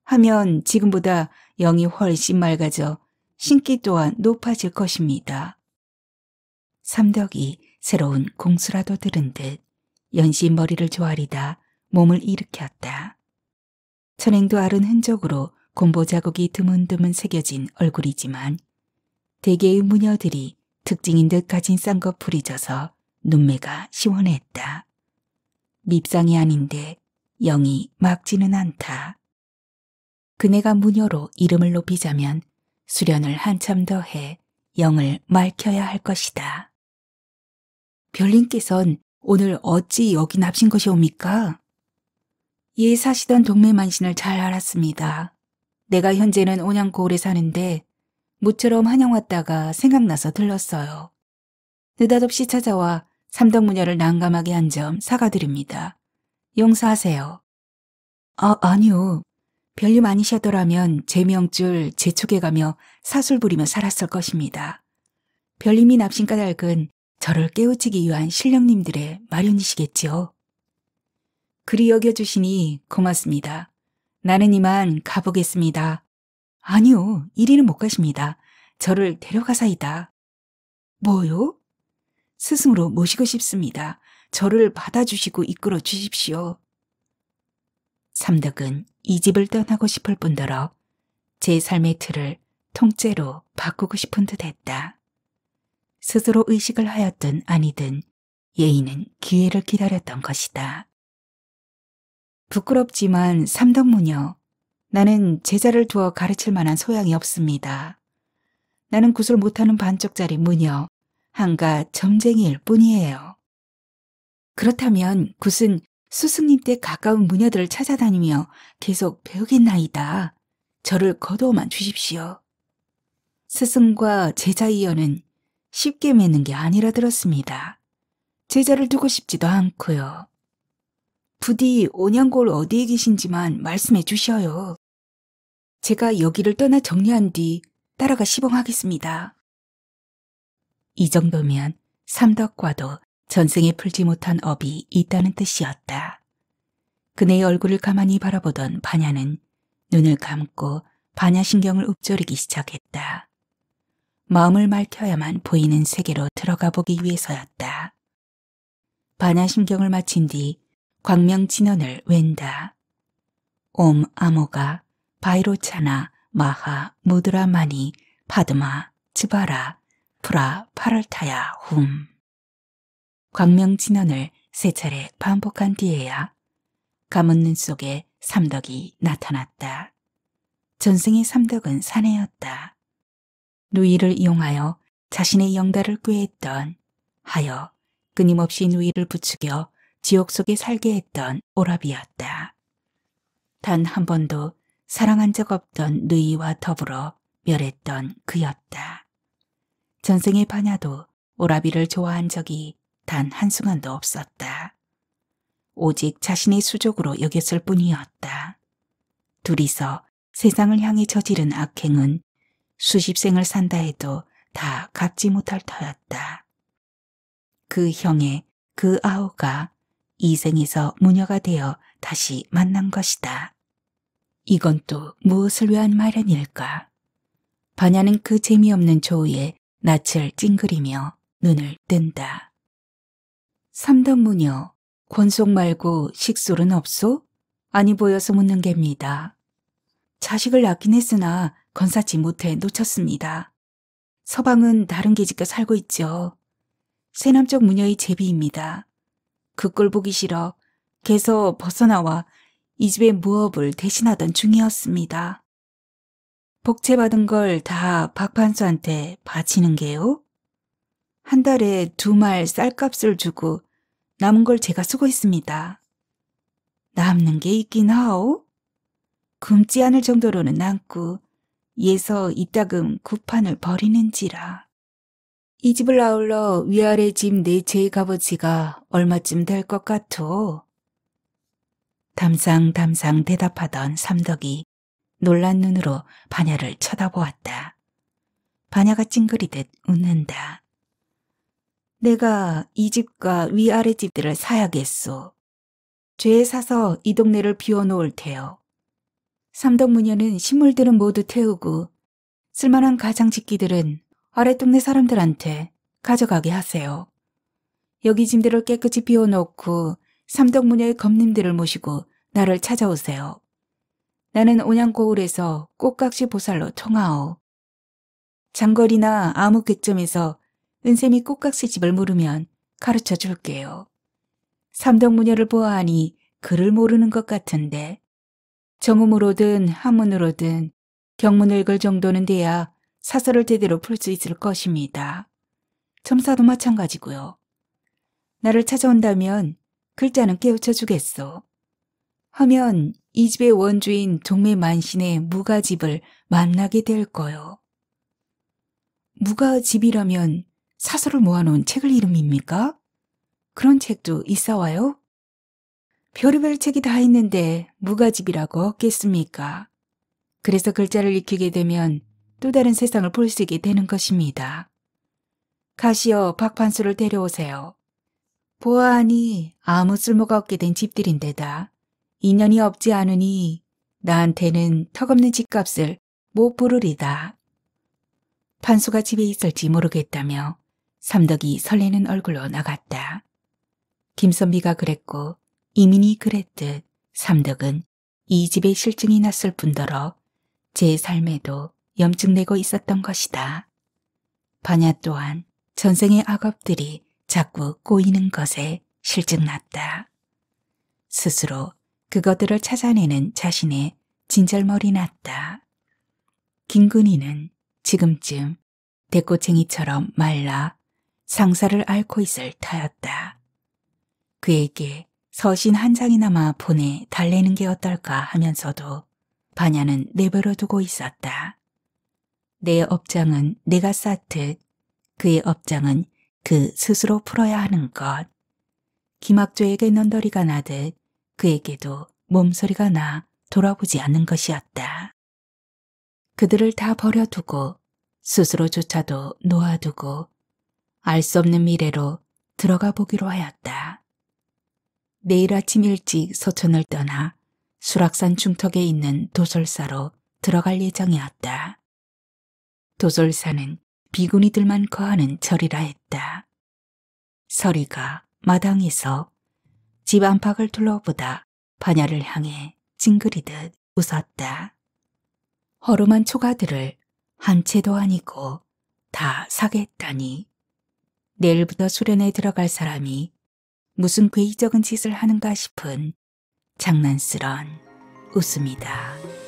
하면 지금보다 영이 훨씬 맑아져 신기 또한 높아질 것입니다. 삼덕이 새로운 공수라도 들은 듯 연시 머리를 조아리다 몸을 일으켰다. 천행도 아른 흔적으로 곰보 자국이 드문드문 새겨진 얼굴이지만 대개의 무녀들이 특징인 듯 가진 쌍꺼풀이 져서 눈매가 시원했다. 밉상이 아닌데 영이 막지는 않다. 그네가 무녀로 이름을 높이자면 수련을 한참 더 해 영을 맑혀야 할 것이다. 별님께선 오늘 어찌 여기 납신 것이 옵니까? 예 사시던 동네 만신을 잘 알았습니다. 내가 현재는 온양고을에 사는데 모처럼 한양 왔다가 생각나서 들렀어요. 느닷없이 찾아와 삼덕무녀를 난감하게 한 점 사과드립니다. 용서하세요. 아, 아니요. 별일 아니셔더라면 제 명줄 재촉해가며 사술 부리며 살았을 것입니다. 별님이 납신 까닭은 저를 깨우치기 위한 신령님들의 마련이시겠지요. 그리 여겨주시니 고맙습니다. 나는 이만 가보겠습니다. 아니요, 이리는 못 가십니다. 저를 데려가사이다. 뭐요? 스승으로 모시고 싶습니다. 저를 받아주시고 이끌어 주십시오. 삼덕은 이 집을 떠나고 싶을 뿐더러 제 삶의 틀을 통째로 바꾸고 싶은 듯 했다. 스스로 의식을 하였든 아니든 예의는 기회를 기다렸던 것이다. 부끄럽지만 삼덕무녀, 나는 제자를 두어 가르칠 만한 소양이 없습니다. 나는 구슬 못하는 반쪽짜리 무녀, 한가 점쟁이일 뿐이에요. 그렇다면 굿은 스승님 댁 가까운 무녀들을 찾아다니며 계속 배우겠나이다. 저를 거둬만 주십시오. 스승과 제자 이어는 쉽게 맺는 게 아니라 들었습니다. 제자를 두고 싶지도 않고요. 부디 온양골 어디에 계신지만 말씀해 주셔요. 제가 여기를 떠나 정리한 뒤 따라가 시봉하겠습니다. 이 정도면 삼덕과도 전생에 풀지 못한 업이 있다는 뜻이었다. 그네의 얼굴을 가만히 바라보던 반야는 눈을 감고 반야신경을 읊조리기 시작했다. 마음을 맑혀야만 보이는 세계로 들어가 보기 위해서였다. 반야신경을 마친 뒤 광명진언을 웬다. 옴 아모가 바이로차나 마하 무드라마니 파드마 츠바라 프라 파를타야 훔. 광명 진원을 세 차례 반복한 뒤에야 가문 눈 속에 삼덕이 나타났다. 전생의 삼덕은 사내였다. 누이를 이용하여 자신의 영달을 꾀했던 하여 끊임없이 누이를 부추겨 지옥 속에 살게 했던 오라비였다단 한 번도 사랑한 적 없던 누이와 더불어 멸했던 그였다. 전생의 반야도 오라비를 좋아한 적이 단 한순간도 없었다. 오직 자신의 수족으로 여겼을 뿐이었다. 둘이서 세상을 향해 저지른 악행은 수십 생을 산다 해도 다 갚지 못할 터였다. 그 형의 그 아우가 이생에서 무녀가 되어 다시 만난 것이다. 이건 또 무엇을 위한 마련일까? 반야는 그 재미없는 조우에 낯을 찡그리며 눈을 뜬다. 삼덕무녀, 권속 말고 식솔은 없소? 아니 보여서 묻는 겝니다. 자식을 낳긴 했으나 건사치 못해 놓쳤습니다. 서방은 다른 계집과 살고 있죠. 새남쪽 무녀의 제비입니다. 그 꼴 보기 싫어 개서 벗어나와 이 집의 무업을 대신하던 중이었습니다. 복채받은 걸 다 박판수한테 바치는 게요? 한 달에 두 말 쌀값을 주고 남은 걸 제가 쓰고 있습니다. 남는 게 있긴 하오? 굶지 않을 정도로는 남고 예서 이따금 구판을 버리는지라. 이 집을 아울러 위아래 집 네제의 값어치가 얼마쯤 될 것 같오? 담상담상 대답하던 삼덕이 놀란 눈으로 반야를 쳐다보았다. 반야가 찡그리듯 웃는다. 내가 이 집과 위아래 집들을 사야겠소. 죄 사서 이 동네를 비워놓을 테요. 삼덕무녀는 식물들은 모두 태우고 쓸만한 가장짓기들은 아래동네 사람들한테 가져가게 하세요. 여기 짐들을 깨끗이 비워놓고 삼덕무녀의 검님들을 모시고 나를 찾아오세요. 나는 온양고을에서 꽃각시 보살로 통하오. 장거리나 암흑 객점에서 은샘이 꼭각시 집을 물으면 가르쳐 줄게요. 삼덕무녀를 보아하니 글을 모르는 것 같은데 정음으로든 한문으로든 경문을 읽을 정도는 돼야 사설을 제대로 풀 수 있을 것입니다. 점사도 마찬가지고요. 나를 찾아온다면 글자는 깨우쳐 주겠소. 하면 이 집의 원주인 동매 만신의 무가집을 만나게 될 거요. 무가집이라면 사서를 모아놓은 책을 이름입니까? 그런 책도 있어와요? 별의별 책이 다 있는데 무가집이라고 없겠습니까? 그래서 글자를 익히게 되면 또 다른 세상을 볼 수 있게 되는 것입니다. 가시어 박판수를 데려오세요. 보아하니 아무 쓸모가 없게 된 집들인데다 인연이 없지 않으니 나한테는 턱없는 집값을 못 부르리다. 판수가 집에 있을지 모르겠다며 삼덕이 설레는 얼굴로 나갔다. 김선비가 그랬고 이민이 그랬듯 삼덕은 이 집에 실증이 났을 뿐더러 제 삶에도 염증내고 있었던 것이다. 반야 또한 전생의 악업들이 자꾸 꼬이는 것에 실증났다. 스스로 그것들을 찾아내는 자신의 진절머리 났다. 김근희는 지금쯤 대꼬챙이처럼 말라 상사를 앓고 있을 터였다. 그에게 서신 한 장이나마 보내 달래는 게 어떨까 하면서도 반야는 내버려 두고 있었다. 내 업장은 내가 쌓듯 그의 업장은 그 스스로 풀어야 하는 것. 김학조에게 넌더리가 나듯 그에게도 몸소리가 나 돌아보지 않는 것이었다. 그들을 다 버려두고 스스로조차도 놓아두고 알수 없는 미래로 들어가 보기로 하였다. 내일 아침 일찍 서천을 떠나 수락산 중턱에 있는 도솔사로 들어갈 예정이었다. 도솔사는 비구니들만 거하는 절이라 했다. 서리가 마당에서 집 안팎을 둘러보다 반야를 향해 찡그리듯 웃었다. 허름한 초가들을 한 채도 아니고 다 사겠다니 내일부터 수련에 들어갈 사람이 무슨 괴이적인 짓을 하는가 싶은 장난스런 웃음이다.